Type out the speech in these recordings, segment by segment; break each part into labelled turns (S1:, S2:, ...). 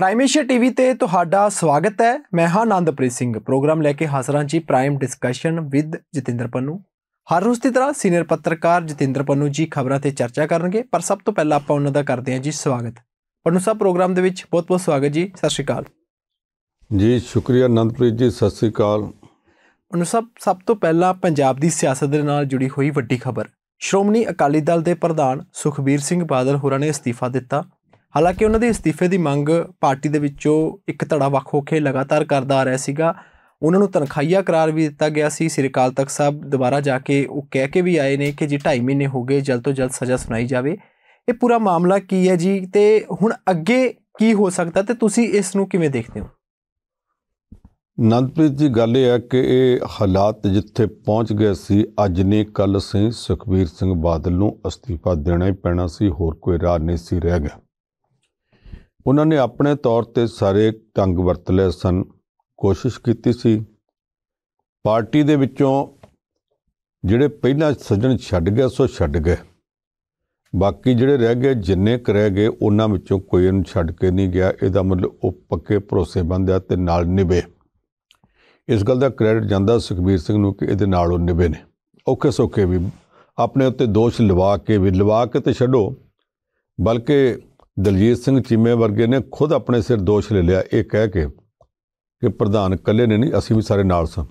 S1: prime Asia TV ਤੇ ਤੁਹਾਡਾ ਸਵਾਗਤ ਹੈ ਮੈਂ ਹਾਂ ਆਨੰਦਪ੍ਰੀਤ ਸਿੰਘ ਪ੍ਰੋਗਰਾਮ ਲੈ ਕੇ ਹਾਜ਼ਰ ਹਾਂ ਜੀ prime discussion with Jatinder Pannu ਹਰ ਰੋਜ਼ ਦੀ ਤਰ੍ਹਾਂ ਸੀਨੀਅਰ ਪੱਤਰਕਾਰ ਜਤਿੰਦਰ ਪੰਨੂ ਜੀ ਖਬਰਾਂ ਤੇ ਚਰਚਾ ਕਰਨਗੇ ਪਰ ਸਭ ਤੋਂ ਪਹਿਲਾਂ ਆਪਾਂ ਉਹਨਾਂ ਦਾ ਕਰਦੇ ਹਾਂ ਜੀ ਸਵਾਗਤ ਪੰਨੂ ਸਾਹਿਬ ਪ੍ਰੋਗਰਾਮ ਦੇ ਵਿੱਚ ਬਹੁਤ-ਬਹੁਤ ਸਵਾਗਤ ਜੀ ਸਤਿ ਸ਼੍ਰੀ ਅਕਾਲ
S2: ਜੀ ਸ਼ੁਕਰੀਆ ਆਨੰਦਪ੍ਰੀਤ ਜੀ ਸਤਿ ਸ਼੍ਰੀ ਅਕਾਲ
S1: ਪੰਨੂ ਸਾਹਿਬ ਸਭ ਤੋਂ ਪਹਿਲਾਂ ਪੰਜਾਬ ਦੀ ਸਿਆਸਤ ਦੇ ਨਾਲ ਜੁੜੀ ਹੋਈ ਵੱਡੀ ਖਬਰ ਸ਼੍ਰੋਮਣੀ ਅਕਾਲੀ ਦਲ ਦੇ ਪ੍ਰਧਾਨ ਸੁਖਬੀਰ ਸਿੰਘ ਬਾਦਲ ਹੋਰਾਂ ਨੇ ਅਸਤੀਫਾ ਦਿੱਤਾ ਹਾਲਾਂਕਿ ਉਹਨਾਂ ਦੇ ਅਸਤੀਫੇ ਦੀ ਮੰਗ ਪਾਰਟੀ ਦੇ ਵਿੱਚੋਂ ਇੱਕ ਧੜਾ ਵੱਖ ਹੋ ਕੇ ਲਗਾਤਾਰ ਕਰਦਾ ਆ ਰਿਹਾ ਸੀਗਾ ਉਹਨਾਂ ਨੂੰ ਤਨਖਾਹਿਆ ਕਰਾਰ ਵੀ ਦਿੱਤਾ ਗਿਆ ਸੀ ਸ੍ਰੀ ਅਕਾਲ ਤਖਤ ਸਾਹਿਬ ਦੁਬਾਰਾ ਜਾ ਕੇ ਉਹ ਕਹਿ ਕੇ ਵੀ ਆਏ ਨੇ ਕਿ ਜੀ 2.5 ਮਹੀਨੇ ਹੋ ਗਏ ਜਲਦ ਤੋਂ ਜਲਦ ਸਜ਼ਾ ਸੁਣਾਈ ਜਾਵੇ ਇਹ ਪੂਰਾ ਮਾਮਲਾ ਕੀ ਹੈ ਜੀ ਤੇ ਹੁਣ ਅੱਗੇ ਕੀ ਹੋ ਸਕਦਾ ਤੇ ਤੁਸੀਂ ਇਸ ਨੂੰ ਕਿਵੇਂ ਦੇਖਦੇ ਹੋ
S2: ਨੰਦਪ੍ਰੀਤ ਜੀ ਗੱਲ ਇਹ ਹੈ ਕਿ ਇਹ ਹਾਲਾਤ ਜਿੱਥੇ ਪਹੁੰਚ ਗਏ ਸੀ ਅੱਜ ਨੇ ਕੱਲ ਸੇ ਸੁਖਵੀਰ ਸਿੰਘ ਬਾਦਲ ਨੂੰ ਅਸਤੀਫਾ ਦੇਣਾ ਹੀ ਪੈਣਾ ਸੀ ਹੋਰ ਕੋਈ ਰਾਹ ਨਹੀਂ ਸੀ ਰਹਿ ਗਿਆ ਉਹਨਾਂ ਨੇ ਆਪਣੇ ਤੌਰ ਤੇ ਸਾਰੇ ਢੰਗ ਵਰਤ ਲਏ ਸਨ ਕੋਸ਼ਿਸ਼ ਕੀਤੀ ਸੀ ਪਾਰਟੀ ਦੇ ਵਿੱਚੋਂ ਜਿਹੜੇ ਪਹਿਲਾਂ ਸੱਜਣ ਛੱਡ ਗਏ ਸੋ ਛੱਡ ਗਏ ਬਾਕੀ ਜਿਹੜੇ ਰਹਿ ਗਏ ਜਿੰਨੇ ਕ ਰਹਿ ਗਏ ਉਹਨਾਂ ਵਿੱਚੋਂ ਕੋਈ ਨੂੰ ਛੱਡ ਕੇ ਨਹੀਂ ਗਿਆ ਇਹਦਾ ਮਤਲਬ ਉਹ ਪੱਕੇ ਭਰੋਸੇਮੰਦ ਆ ਤੇ ਨਾਲ ਨਿਭੇ ਇਸ ਗੱਲ ਦਾ ਕ੍ਰੈਡਿਟ ਜਾਂਦਾ ਸੁਖਬੀਰ ਸਿੰਘ ਨੂੰ ਕਿ ਇਹਦੇ ਨਾਲ ਉਹ ਨਿਭੇ ਨੇ ਔਖੇ ਸੋਕੇ ਵੀ ਆਪਣੇ ਉੱਤੇ ਦੋਸ਼ ਲਵਾ ਕੇ ਵੀ ਲਵਾ ਕੇ ਤੇ ਛੱਡੋ ਬਲਕਿ ਦਲਜੀਤ ਸਿੰਘ ਚੀਮੇ ਵਰਗੇ ਨੇ ਖੁਦ ਆਪਣੇ ਸਿਰ ਦੋਸ਼ ਲੈ ਲਿਆ ਇਹ ਕਹਿ ਕੇ ਕਿ ਪ੍ਰਧਾਨ ਇਕੱਲੇ ਨੇ ਨਹੀਂ ਅਸੀਂ ਵੀ ਸਾਰੇ ਨਾਲ ਸਾਂ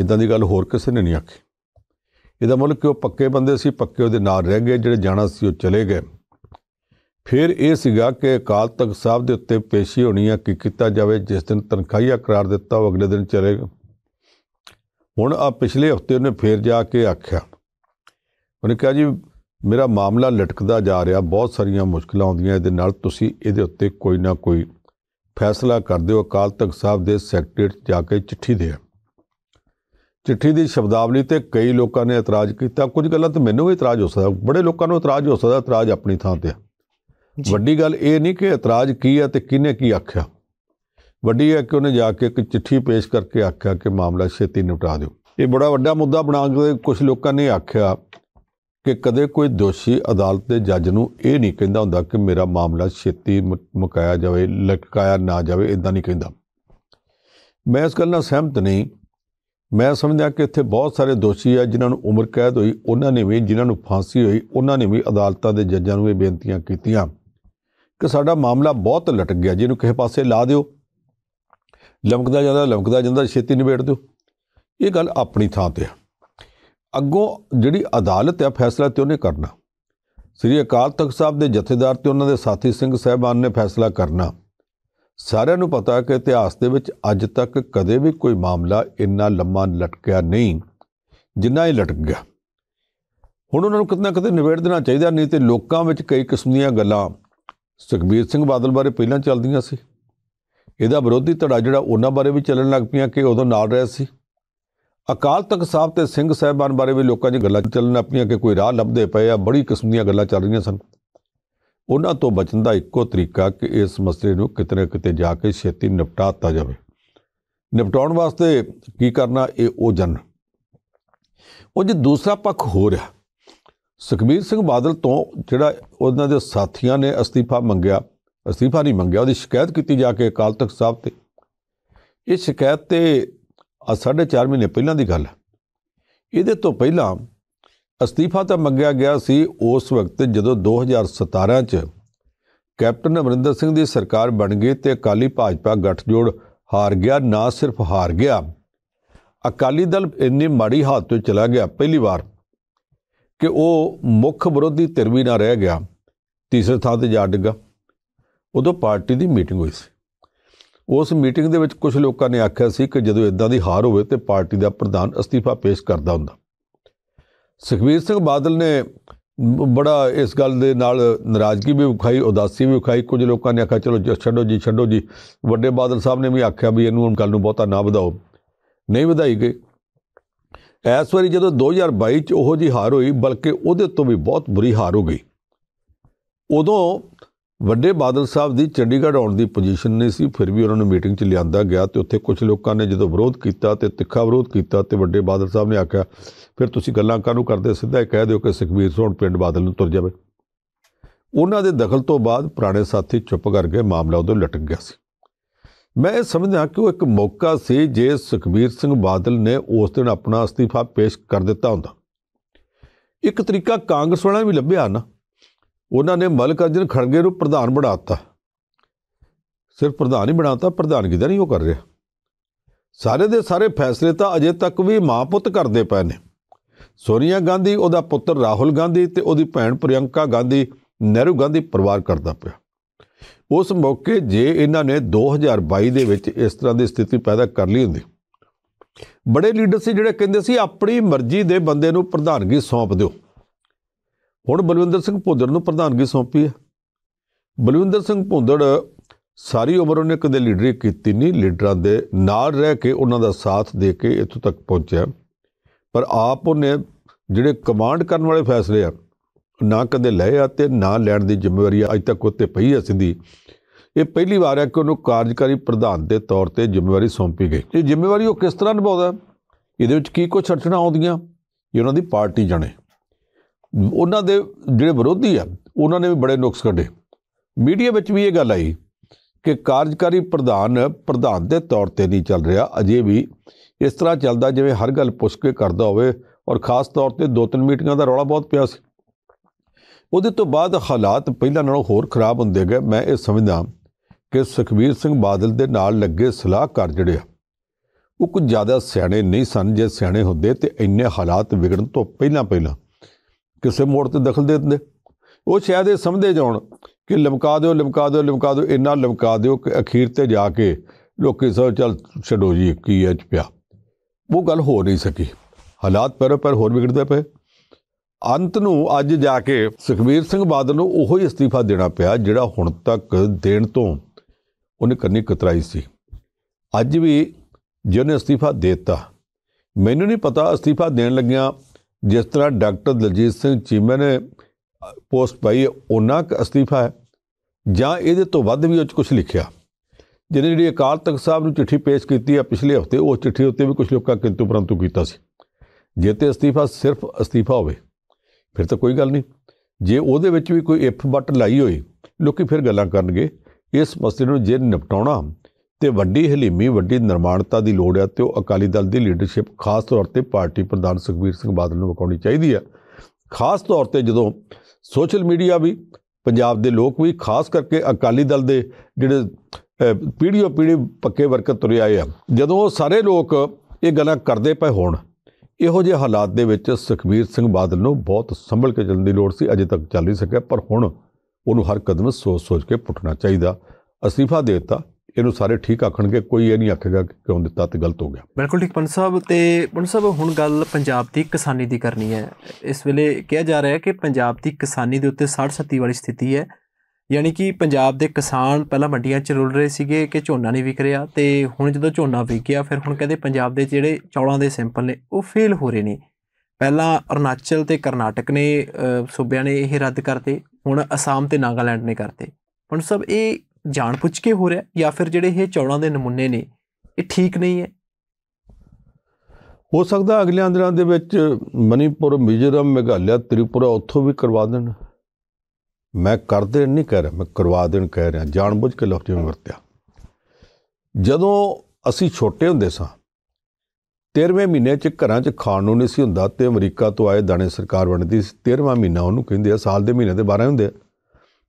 S2: ਇਦਾਂ ਦੀ ਗੱਲ ਹੋਰ ਕਿਸੇ ਨੇ ਨਹੀਂ ਆਖੀ ਇਹਦਾ ਮਤਲਬ ਕਿ ਉਹ ਪੱਕੇ ਬੰਦੇ ਸੀ ਪੱਕੇ ਉਹਦੇ ਨਾਲ ਰਹਿ ਗਏ ਜਿਹੜੇ ਜਾਣਾ ਸੀ ਉਹ ਚਲੇ ਗਏ ਫਿਰ ਇਹ ਸੀਗਾ ਕਿ ਅਕਾਲ ਤਖਤ ਸਾਹਿਬ ਦੇ ਉੱਤੇ ਪੇਸ਼ੀ ਹੋਣੀ ਆ ਕਿ ਕੀਤਾ ਜਾਵੇ ਜਿਸ ਦਿਨ ਤਨਖਾਹੀਆ ਕਰਾਰ ਦਿੱਤਾ ਉਹ ਅਗਲੇ ਦਿਨ ਚਲੇਗਾ ਹੁਣ ਆ ਪਿਛਲੇ ਹਫਤੇ ਉਹਨੇ ਫੇਰ ਜਾ ਕੇ ਆਖਿਆ ਉਹਨੇ ਕਿਹਾ ਜੀ ਮੇਰਾ ਮਾਮਲਾ ਲਟਕਦਾ ਜਾ ਰਿਹਾ ਬਹੁਤ ਸਾਰੀਆਂ ਮੁਸ਼ਕਲਾਂ ਆਉਂਦੀਆਂ ਇਹਦੇ ਨਾਲ ਤੁਸੀਂ ਇਹਦੇ ਉੱਤੇ ਕੋਈ ਨਾ ਕੋਈ ਫੈਸਲਾ ਕਰ ਦਿਓ ਅਕਾਲ ਤਖਤ ਸਾਹਿਬ ਦੇ ਸੈਕਟਰੀਟ ਜਾ ਕੇ ਚਿੱਠੀ ਦੇ ਚਿੱਠੀ ਦੀ ਸ਼ਬਦਾਵਲੀ ਤੇ ਕਈ ਲੋਕਾਂ ਨੇ ਇਤਰਾਜ਼ ਕੀਤਾ ਕੁਝ ਗੱਲਾਂ ਤੇ ਮੈਨੂੰ ਵੀ ਇਤਰਾਜ਼ ਹੋ ਸਕਦਾ ਬੜੇ ਲੋਕਾਂ ਨੂੰ ਇਤਰਾਜ਼ ਹੋ ਸਕਦਾ ਇਤਰਾਜ਼ ਆਪਣੀ ਥਾਂ ਤੇ ਵੱਡੀ ਗੱਲ ਇਹ ਨਹੀਂ ਕਿ ਇਤਰਾਜ਼ ਕੀ ਹੈ ਤੇ ਕਿਹਨੇ ਕੀ ਆਖਿਆ ਵੱਡੀ ਹੈ ਕਿ ਉਹਨੇ ਜਾ ਕੇ ਇੱਕ ਚਿੱਠੀ ਪੇਸ਼ ਕਰਕੇ ਆਖਿਆ ਕਿ ਮਾਮਲਾ ਛੇਤੀ ਨਿਪਟਾ ਦਿਓ ਇਹ ਬੜਾ ਵੱਡਾ ਮੁੱਦਾ ਬਣਾ ਕੇ ਕੁਝ ਲੋਕਾਂ ਨੇ ਆਖਿਆ ਕਿ ਕਦੇ ਕੋਈ ਦੋਸ਼ੀ ਅਦਾਲਤ ਦੇ ਜੱਜ ਨੂੰ ਇਹ ਨਹੀਂ ਕਹਿੰਦਾ ਹੁੰਦਾ ਕਿ ਮੇਰਾ ਮਾਮਲਾ ਛੇਤੀ ਮੁਕਾਇਆ ਜਾਵੇ ਲਟਕਾਇਆ ਨਾ ਜਾਵੇ ਇਦਾਂ ਨਹੀਂ ਕਹਿੰਦਾ ਮੈਂ ਇਸ ਗੱਲ ਨਾਲ ਸਹਿਮਤ ਨਹੀਂ ਮੈਂ ਸਮਝਦਾ ਕਿ ਇੱਥੇ ਬਹੁਤ ਸਾਰੇ ਦੋਸ਼ੀ ਆ ਜਿਨ੍ਹਾਂ ਨੂੰ ਉਮਰ ਕੈਦ ਹੋਈ ਉਹਨਾਂ ਨੇ ਵੀ ਜਿਨ੍ਹਾਂ ਨੂੰ ਫਾਂਸੀ ਹੋਈ ਉਹਨਾਂ ਨੇ ਵੀ ਅਦਾਲਤਾਂ ਦੇ ਜੱਜਾਂ ਨੂੰ ਇਹ ਬੇਨਤੀਆਂ ਕੀਤੀਆਂ ਕਿ ਸਾਡਾ ਮਾਮਲਾ ਬਹੁਤ ਲਟਕ ਗਿਆ ਜਿਹਨੂੰ ਕਿਸੇ ਪਾਸੇ ਲਾ ਦਿਓ ਲਮਕਦਾ ਜਾਂਦਾ ਲਮਕਦਾ ਜਾਂਦਾ ਛੇਤੀ ਨਿਬੇੜ ਦਿਓ ਇਹ ਗੱਲ ਆਪਣੀ ਥਾਂ ਤੇ ਆ ਅੱਗੋਂ ਜਿਹੜੀ ਅਦਾਲਤ ਹੈ ਫੈਸਲਾ ਤੇ ਉਹਨੇ ਕਰਨਾ ਸ੍ਰੀ ਅਕਾਲ ਤਖਤ ਸਾਹਿਬ ਦੇ ਜਥੇਦਾਰ ਤੇ ਉਹਨਾਂ ਦੇ ਸਾਥੀ ਸਿੰਘ ਸਹਿਬਾਨ ਨੇ ਫੈਸਲਾ ਕਰਨਾ ਸਾਰਿਆਂ ਨੂੰ ਪਤਾ ਹੈ ਕਿ ਇਤਿਹਾਸ ਦੇ ਵਿੱਚ ਅੱਜ ਤੱਕ ਕਦੇ ਵੀ ਕੋਈ ਮਾਮਲਾ ਇੰਨਾ ਲੰਮਾ ਲਟਕਿਆ ਨਹੀਂ ਜਿੰਨਾ ਇਹ ਲਟਕ ਗਿਆ ਹੁਣ ਉਹਨਾਂ ਨੂੰ ਕਿਤਨਾ ਕਿਤੇ ਨਿਵੇੜ ਦੇਣਾ ਚਾਹੀਦਾ ਨਹੀਂ ਤੇ ਲੋਕਾਂ ਵਿੱਚ ਕਈ ਕਿਸਮ ਦੀਆਂ ਗੱਲਾਂ ਸੁਖਬੀਰ ਸਿੰਘ ਬਾਦਲ ਬਾਰੇ ਪਹਿਲਾਂ ਚੱਲਦੀਆਂ ਸੀ ਇਹਦਾ ਵਿਰੋਧੀ ਧੜਾ ਜਿਹੜਾ ਉਹਨਾਂ ਬਾਰੇ ਵੀ ਚੱਲਣ ਲੱਗ ਪਿਆ ਕਿ ਉਦੋਂ ਨਾਲ ਰਿਹਾ ਸੀ ਅਕਾਲ ਤਖਤ ਸਾਹਿਬ ਤੇ ਸਿੰਘ ਸਾਹਿਬਾਨ ਬਾਰੇ ਵੀ ਲੋਕਾਂ 'ਚ ਗੱਲਾਂ ਚੱਲਣ ਆਪਣੀਆਂ ਕਿ ਕੋਈ ਰਾਹ ਲੱਭਦੇ ਪਏ ਆ ਬੜੀ ਕਿਸਮ ਦੀਆਂ ਗੱਲਾਂ ਚੱਲ ਰਹੀਆਂ ਸਨ ਉਹਨਾਂ ਤੋਂ ਬਚਣ ਦਾ ਇੱਕੋ ਤਰੀਕਾ ਕਿ ਇਸ ਮਸਲੇ ਨੂੰ ਕਿਤਨੇ ਕਿਤੇ ਜਾ ਕੇ ਛੇਤੀ ਨਿਪਟਾ ਦਿੱਤਾ ਜਾਵੇ ਨਿਪਟਾਉਣ ਵਾਸਤੇ ਕੀ ਕਰਨਾ ਇਹ ਉਹ ਜਨ ਉਹ ਜੇ ਦੂਸਰਾ ਪੱਖ ਹੋ ਰਿਹਾ ਸੁਖਬੀਰ ਸਿੰਘ ਬਾਦਲ ਤੋਂ ਜਿਹੜਾ ਉਹਨਾਂ ਦੇ ਸਾਥੀਆਂ ਨੇ ਅਸਤੀਫਾ ਮੰਗਿਆ ਅਸਤੀਫਾ ਨਹੀਂ ਮੰਗਿਆ ਉਹਦੀ ਸ਼ਿਕਾਇਤ ਕੀਤੀ ਜਾ ਕੇ ਅਕਾਲ ਤਖਤ ਸਾਹਿਬ ਤੇ ਇਹ ਸ਼ਿਕਾਇਤ ਤੇ ਆ 4.5 ਮਹੀਨੇ ਪਹਿਲਾਂ ਦੀ ਗੱਲ ਇਹਦੇ ਤੋਂ ਪਹਿਲਾਂ ਅਸਤੀਫਾ ਤਾਂ ਮੰਗਿਆ ਗਿਆ ਸੀ ਉਸ ਵਕਤ ਜਦੋਂ 2017 'ਚ ਕੈਪਟਨ ਅਮਰਿੰਦਰ ਸਿੰਘ ਦੀ ਸਰਕਾਰ ਬਣ ਗਈ ਤੇ ਅਕਾਲੀ ਭਾਜਪਾ ਗੱਠਜੋੜ ਹਾਰ ਗਿਆ ਨਾ ਸਿਰਫ ਹਾਰ ਗਿਆ ਅਕਾਲੀ ਦਲ ਇੰਨੇ ਮਾੜੀ ਹਾਲਤ ਤੋਂ ਚਲਾ ਗਿਆ ਪਹਿਲੀ ਵਾਰ ਕਿ ਉਹ ਮੁੱਖ ਵਿਰੋਧੀ ਧਿਰ ਵੀ ਨਾ ਰਹਿ ਗਿਆ ਤੀਸਰੇ ਥਾਂ ਤੇ ਜਾ ਡਿੱਗਾ ਉਦੋਂ ਪਾਰਟੀ ਦੀ ਮੀਟਿੰਗ ਹੋਈ ਸੀ ਉਸ ਮੀਟਿੰਗ ਦੇ ਵਿੱਚ ਕੁਝ ਲੋਕਾਂ ਨੇ ਆਖਿਆ ਸੀ ਕਿ ਜਦੋਂ ਇਦਾਂ ਦੀ ਹਾਰ ਹੋਵੇ ਤੇ ਪਾਰਟੀ ਦਾ ਪ੍ਰਧਾਨ ਅਸਤੀਫਾ ਪੇਸ਼ ਕਰਦਾ ਹੁੰਦਾ ਸੁਖਵੀਰ ਸਿੰਘ ਬਾਦਲ ਨੇ ਬੜਾ ਇਸ ਗੱਲ ਦੇ ਨਾਲ ਨਾਰਾਜ਼ਗੀ ਵੀ ਵਿਖਾਈ ਉਦਾਸੀ ਵੀ ਵਿਖਾਈ ਕੁਝ ਲੋਕਾਂ ਨੇ ਆਖਿਆ ਚਲੋ ਛੱਡੋ ਜੀ ਛੱਡੋ ਜੀ ਵੱਡੇ ਬਾਦਲ ਸਾਹਿਬ ਨੇ ਵੀ ਆਖਿਆ ਵੀ ਇਹਨੂੰ ਗੱਲ ਨੂੰ ਬਹੁਤਾ ਨਾ ਵਧਾਓ ਨਹੀਂ ਵਧਾਈ ਗਈ ਐਸ ਵਾਰੀ ਜਦੋਂ 2022 ਚ ਉਹੋ ਜੀ ਹਾਰ ਹੋਈ ਬਲਕਿ ਉਹਦੇ ਤੋਂ ਵੀ ਬਹੁਤ ਬੁਰੀ ਹਾਰ ਹੋ ਗਈ ਉਦੋਂ ਵੱਡੇ ਬਾਦਲ ਸਾਹਿਬ ਦੀ ਚੰਡੀਗੜ੍ਹ ਆਉਣ ਦੀ ਪੋਜੀਸ਼ਨ ਨਹੀਂ ਸੀ ਫਿਰ ਵੀ ਉਹਨਾਂ ਨੂੰ ਮੀਟਿੰਗ 'ਚ ਲਿਆਂਦਾ ਗਿਆ ਤੇ ਉੱਥੇ ਕੁਝ ਲੋਕਾਂ ਨੇ ਜਦੋਂ ਵਿਰੋਧ ਕੀਤਾ ਤੇ ਤਿੱਖਾ ਵਿਰੋਧ ਕੀਤਾ ਤੇ ਵੱਡੇ ਬਾਦਲ ਸਾਹਿਬ ਨੇ ਆਖਿਆ ਫਿਰ ਤੁਸੀਂ ਗੱਲਾਂ ਕਾਹਨੂੰ ਕਰਦੇ ਸਿੱਧਾ ਕਹਿ ਦਿਓ ਕਿ ਸੁਖਬੀਰ ਸੋਣ ਪਿੰਡ ਬਾਦਲ ਨੂੰ ਤੁਰ ਜਾਵੇ ਉਹਨਾਂ ਦੇ ਦਖਲ ਤੋਂ ਬਾਅਦ ਪੁਰਾਣੇ ਸਾਥੀ ਚੁੱਪ ਕਰ ਗਏ ਮਾਮਲਾ ਉਦੋਂ ਲਟਕ ਗਿਆ ਸੀ ਮੈਂ ਇਹ ਸਮਝਦਾ ਕਿ ਉਹ ਇੱਕ ਮੌਕਾ ਸੀ ਜੇ ਸੁਖਬੀਰ ਸਿੰਘ ਬਾਦਲ ਨੇ ਉਸ ਦਿਨ ਆਪਣਾ ਅਸਤੀਫਾ ਪੇਸ਼ ਕਰ ਦਿੱਤਾ ਹੁੰਦਾ ਇੱਕ ਤਰੀਕਾ ਕਾਂਗਰਸ ਵਾਲਿਆਂ ਵੀ ਲੱਭਿਆ ਨਾ ਉਹਨਾਂ ਨੇ ਮਲਕ ਅਰਜਨ ਖੜਗੇ ਨੂੰ ਪ੍ਰਧਾਨ ਬਣਾਤਾ ਸਿਰਫ ਪ੍ਰਧਾਨ ਹੀ ਬਣਾਤਾ ਪ੍ਰਧਾਨਗੀ ਦਾ ਨਹੀਂ ਉਹ ਕਰ ਰਿਹਾ ਸਾਰੇ ਦੇ ਸਾਰੇ ਫੈਸਲੇ ਤਾਂ ਅਜੇ ਤੱਕ ਵੀ ਮਾਂ ਪੁੱਤ ਕਰਦੇ ਪਏ ਨੇ ਸੋਨੀਆ ਗਾਂਧੀ ਉਹਦਾ ਪੁੱਤਰ ਰਾਹੁਲ ਗਾਂਧੀ ਤੇ ਉਹਦੀ ਭੈਣ ਪ੍ਰਿਯੰਕਾ ਗਾਂਧੀ ਨਹਿਰੂ ਗਾਂਧੀ ਪਰਿਵਾਰ ਕਰਦਾ ਪਿਆ ਉਸ ਮੌਕੇ ਜੇ ਇਹਨਾਂ ਨੇ 2022 ਦੇ ਵਿੱਚ ਇਸ ਤਰ੍ਹਾਂ ਦੀ ਸਥਿਤੀ ਪੈਦਾ ਕਰ ਲਈ ਹੁੰਦੀ ਬੜੇ ਲੀਡਰ ਸੀ ਜਿਹੜੇ ਕਹਿੰਦੇ ਸੀ ਆਪਣੀ ਮਰਜ਼ੀ ਦੇ ਬੰਦੇ ਨੂੰ ਪ੍ਰਧਾਨਗੀ ਸੌਂਪ ਦਿਓ ਹੁਣ ਬਲਵਿੰਦਰ ਸਿੰਘ ਭੁੰਦੜ ਨੂੰ ਪ੍ਰਧਾਨਗੀ ਸੌਂਪੀ ਹੈ ਬਲਵਿੰਦਰ ਸਿੰਘ ਭੁੰਦੜ ਸਾਰੀ ਉਮਰ ਉਹਨੇ ਕਦੇ ਲੀਡਰੀ ਕੀਤੀ ਨਹੀਂ ਲੀਡਰਾਂ ਦੇ ਨਾਲ ਰਹਿ ਕੇ ਉਹਨਾਂ ਦਾ ਸਾਥ ਦੇ ਕੇ ਇੱਥੋਂ ਤੱਕ ਪਹੁੰਚਿਆ ਪਰ ਆਪ ਉਹਨੇ ਜਿਹੜੇ ਕਮਾਂਡ ਕਰਨ ਵਾਲੇ ਫੈਸਲੇ ਆ ਨਾ ਕਦੇ ਲਏ ਆ ਤੇ ਨਾ ਲੈਣ ਦੀ ਜ਼ਿੰਮੇਵਾਰੀ ਅੱਜ ਤੱਕ ਉੱਤੇ ਪਈ ਹੈ ਸਿੱਧੀ ਇਹ ਪਹਿਲੀ ਵਾਰ ਹੈ ਕਿ ਉਹਨੂੰ ਕਾਰਜਕਾਰੀ ਪ੍ਰਧਾਨ ਦੇ ਤੌਰ ਤੇ ਜ਼ਿੰਮੇਵਾਰੀ ਸੌਂਪੀ ਗਈ ਇਹ ਜ਼ਿੰਮੇਵਾਰੀ ਉਹ ਕਿਸ ਤਰ੍ਹਾਂ ਨਿਭਾਉਂਦਾ ਇਹਦੇ ਵਿੱਚ ਕੀ ਕੁਝ ਛੱਟਣਾ ਆਉਂਦੀਆਂ ਇਹ ਉਹਨਾਂ ਦੀ ਪਾਰਟੀ ਜਾਣੇ ਉਹਨਾਂ ਦੇ ਜਿਹੜੇ ਵਿਰੋਧੀ ਆ ਉਹਨਾਂ ਨੇ ਵੀ ਬੜੇ ਨੁਕਸ ਕੱਢੇ ਮੀਡੀਆ ਵਿੱਚ ਵੀ ਇਹ ਗੱਲ ਆਈ ਕਿ ਕਾਰਜਕਾਰੀ ਪ੍ਰਧਾਨ ਪ੍ਰਧਾਨ ਦੇ ਤੌਰ ਤੇ ਨਹੀਂ ਚੱਲ ਰਿਹਾ ਅਜੇ ਵੀ ਇਸ ਤਰ੍ਹਾਂ ਚੱਲਦਾ ਜਿਵੇਂ ਹਰ ਗੱਲ ਪੁੱਛ ਕੇ ਕਰਦਾ ਹੋਵੇ ਔਰ ਖਾਸ ਤੌਰ ਤੇ ਦੋ ਤਿੰਨ ਮੀਟਿੰਗਾਂ ਦਾ ਰੌਲਾ ਬਹੁਤ ਪਿਆ ਸੀ ਉਹਦੇ ਤੋਂ ਬਾਅਦ ਹਾਲਾਤ ਪਹਿਲਾਂ ਨਾਲੋਂ ਹੋਰ ਖਰਾਬ ਹੁੰਦੇ ਗਏ ਮੈਂ ਇਹ ਸਮਝਦਾ ਕਿ ਸੁਖਵੀਰ ਸਿੰਘ ਬਾਦਲ ਦੇ ਨਾਲ ਲੱਗੇ ਸਲਾਹਕਾਰ ਜਿਹੜੇ ਆ ਉਹ ਕੁਝ ਜ਼ਿਆਦਾ ਸਿਆਣੇ ਨਹੀਂ ਸਨ ਜੇ ਸਿਆਣੇ ਹੁੰਦੇ ਤੇ ਇੰਨੇ ਹਾਲਾਤ ਵਿਗੜਨ ਤੋਂ ਪਹਿਲਾਂ ਪਹਿਲਾਂ ਕਿਸੇ ਮੋੜ ਤੇ ਦਖਲ ਦੇ ਦਿੰਦੇ ਉਹ ਸ਼ਾਇਦ ਇਹ ਸਮਝਦੇ ਜਾਣ ਕਿ ਲਮਕਾ ਦਿਓ ਲਮਕਾ ਦਿਓ ਲਮਕਾ ਦਿਓ ਇੰਨਾ ਲਮਕਾ ਦਿਓ ਕਿ ਅਖੀਰ ਤੇ ਜਾ ਕੇ ਲੋਕੀ ਸਭ ਚੱਲ ਛੱਡੋ ਜੀ ਕੀ ਐ ਚ ਪਿਆ ਉਹ ਗੱਲ ਹੋ ਨਹੀਂ ਸਕੀ ਹਾਲਾਤ ਪਰ ਪਰ ਹੋਰ ਵਿਗੜਦੇ ਪਏ ਅੰਤ ਨੂੰ ਅੱਜ ਜਾ ਕੇ ਸੁਖਵੀਰ ਸਿੰਘ ਬਾਦਲ ਨੂੰ ਉਹੋ ਹੀ ਅਸਤੀਫਾ ਦੇਣਾ ਪਿਆ ਜਿਹੜਾ ਹੁਣ ਤੱਕ ਦੇਣ ਤੋਂ ਉਹਨੇ ਕੰਨੀ ਕਤਰਾਈ ਸੀ ਅੱਜ ਵੀ ਜਿਹਨੇ ਅਸਤੀਫਾ ਦਿੱਤਾ ਮੈਨੂੰ ਨਹੀਂ ਪਤਾ ਅਸਤੀਫਾ ਦੇਣ ਲੱਗਿਆਂ ਜਿਸ ਤਰ੍ਹਾਂ ਡਾਕਟਰ ਦਲਜੀਤ ਸਿੰਘ ਚੀਮਾ ਨੇ ਪੋਸਟ ਪਾਈ ਉਹਨਾਂ ਕਾ ਅਸਤੀਫਾ ਹੈ ਜਾਂ ਇਹਦੇ ਤੋਂ ਵੱਧ ਵੀ ਉਹ ਚ ਕੁਝ ਲਿਖਿਆ ਜਿਹਨੇ ਜਿਹੜੀ ਅਕਾਲ ਤਖਤ ਸਾਹਿਬ ਨੂੰ ਚਿੱਠੀ ਪੇਸ਼ ਕੀਤੀ ਆ ਪਿਛਲੇ ਹਫਤੇ ਉਹ ਚਿੱਠੀ ਉੱਤੇ ਵੀ ਕੁਝ ਲੋਕਾਂ ਕਿੰਤੂ ਪਰੰਤੂ ਕੀਤਾ ਸੀ ਜੇ ਤੇ ਅਸਤੀਫਾ ਸਿਰਫ ਅਸਤੀਫਾ ਹੋਵੇ ਫਿਰ ਤਾਂ ਕੋਈ ਗੱਲ ਨਹੀਂ ਜੇ ਉਹਦੇ ਵਿੱਚ ਵੀ ਕੋਈ ਇਫ ਬਟ ਲਾਈ ਹੋਈ ਲੋਕੀ ਫਿਰ ਗੱਲਾਂ ਕਰਨਗੇ ਇਸ ਮਸਲੇ ਨੂੰ ਜੇ ਨਿਪਟਾਉਣਾ ਤੇ ਵੱਡੀ ਹਲੀਮੀ ਵੱਡੀ ਨਿਰਮਾਣਤਾ ਦੀ ਲੋੜ ਹੈ ਤੇ ਉਹ ਅਕਾਲੀ ਦਲ ਦੀ ਲੀਡਰਸ਼ਿਪ ਖਾਸ ਤੌਰ ਤੇ ਪਾਰਟੀ ਪ੍ਰਧਾਨ ਸੁਖਬੀਰ ਸਿੰਘ ਬਾਦਲ ਨੂੰ ਵਿਖਾਉਣੀ ਚਾਹੀਦੀ ਹੈ ਖਾਸ ਤੌਰ ਤੇ ਜਦੋਂ ਸੋਸ਼ਲ ਮੀਡੀਆ ਵੀ ਪੰਜਾਬ ਦੇ ਲੋਕ ਵੀ ਖਾਸ ਕਰਕੇ ਅਕਾਲੀ ਦਲ ਦੇ ਜਿਹੜੇ ਪੀੜੀਓ ਪੀੜੀ ਪੱਕੇ ਵਰਕਰ ਤੁਰੇ ਆਏ ਆ ਜਦੋਂ ਉਹ ਸਾਰੇ ਲੋਕ ਇਹ ਗੱਲਾਂ ਕਰਦੇ ਪਏ ਹੋਣ ਇਹੋ ਜਿਹੇ ਹਾਲਾਤ ਦੇ ਵਿੱਚ ਸੁਖਬੀਰ ਸਿੰਘ ਬਾਦਲ ਨੂੰ ਬਹੁਤ ਸੰਭਲ ਕੇ ਚੱਲਣ ਦੀ ਲੋੜ ਸੀ ਅਜੇ ਤੱਕ ਚੱਲ ਨਹੀਂ ਸਕਿਆ ਪਰ ਹੁਣ ਉਹਨੂੰ ਹਰ ਕਦਮ ਸੋਚ-ਸੋਚ ਕੇ ਪੁੱਟਣਾ ਚਾਹੀਦਾ ਅਸਤੀਫਾ ਦੇ ਦਿੱਤਾ ਇਹਨੂੰ ਸਾਰੇ ਠੀਕ ਆਖਣਗੇ ਕੋਈ ਇਹ ਨਹੀਂ ਆਖੇਗਾ ਕਿ ਕਿਉਂ ਦਿੱਤਾ ਤੇ ਗਲਤ ਹੋ ਗਿਆ
S1: ਬਿਲਕੁਲ ਠੀਕ ਪੰਨ ਸਾਹਿਬ ਤੇ ਪੰਨ ਸਾਹਿਬ ਹੁਣ ਗੱਲ ਪੰਜਾਬ ਦੀ ਕਿਸਾਨੀ ਦੀ ਕਰਨੀ ਹੈ ਇਸ ਵੇਲੇ ਕਿਹਾ ਜਾ ਰਿਹਾ ਹੈ ਕਿ ਪੰਜਾਬ ਦੀ ਕਿਸਾਨੀ ਦੇ ਉੱਤੇ 60-70 ਵਾਲੀ ਸਥਿਤੀ ਹੈ ਯਾਨੀ ਕਿ ਪੰਜਾਬ ਦੇ ਕਿਸਾਨ ਪਹਿਲਾਂ ਮੰਡੀਆਂ 'ਚ ਰੁਲ ਰਹੇ ਸੀਗੇ ਕਿ ਝੋਨਾ ਨਹੀਂ ਵਿਕ ਰਿਹਾ ਤੇ ਹੁਣ ਜਦੋਂ ਝੋਨਾ ਵਿਕ ਗਿਆ ਫਿਰ ਹੁਣ ਕਹਿੰਦੇ ਪੰਜਾਬ ਦੇ ਜਿਹੜੇ ਚੌਲਾਂ ਦੇ ਸੈਂਪਲ ਨੇ ਉਹ ਫੇਲ ਹੋ ਰਹੇ ਨੇ ਪਹਿਲਾਂ ਅਰਨਾਚਲ ਤੇ ਕਰਨਾਟਕ ਨੇ ਸੂਬਿਆਂ ਨੇ ਇਹ ਰੱਦ ਕਰਤੇ ਹੁਣ ਅਸਾਮ ਤੇ ਨਾਗਾਲੈਂਡ ਨੇ ਕਰਤੇ ਹੁਣ ਸਭ ਇਹ ਜਾਣ ਪੁੱਛ ਕੇ ਹੋ ਰਿਹਾ ਜਾਂ ਫਿਰ ਜਿਹੜੇ ਇਹ ਚੌੜਾਂ ਦੇ ਨਮੂਨੇ ਨੇ
S2: ਇਹ ਠੀਕ ਨਹੀਂ ਹੈ ਹੋ ਸਕਦਾ ਅਗਲੇ ਅੰਦਰਾਂ ਦੇ ਵਿੱਚ ਮਨੀਪੁਰ ਮਿਜ਼ੋਰਮ ਮੇਘਾਲਿਆ ਤ੍ਰਿਪੁਰਾ ਉੱਥੋਂ ਵੀ ਕਰਵਾ ਦੇਣ ਮੈਂ ਕਰਦੇ ਨਹੀਂ ਕਹਿ ਰਿਹਾ ਮੈਂ ਕਰਵਾ ਦੇਣ ਕਹਿ ਰਿਹਾ ਜਾਣ ਬੁੱਝ ਕੇ ਲਫ਼ਜ਼ ਮੈਂ ਵਰਤਿਆ ਜਦੋਂ ਅਸੀਂ ਛੋਟੇ ਹੁੰਦੇ ਸਾਂ 13ਵੇਂ ਮਹੀਨੇ 'ਚ ਘਰਾਂ 'ਚ ਖਾਣ ਨੂੰ ਨਹੀਂ ਸੀ ਹੁੰਦਾ ਤੇ ਅਮਰੀਕਾ ਤੋਂ ਆਏ ਦਾਣੇ ਸਰਕਾਰ ਵੰਡਦੀ ਸੀ 13ਵਾਂ ਮਹੀਨਾ ਉਹਨੂੰ ਕਹਿੰਦੇ ਆ ਸਾਲ ਦੇ ਮਹੀਨੇ ਦੇ 12 ਹੁੰਦੇ ਆ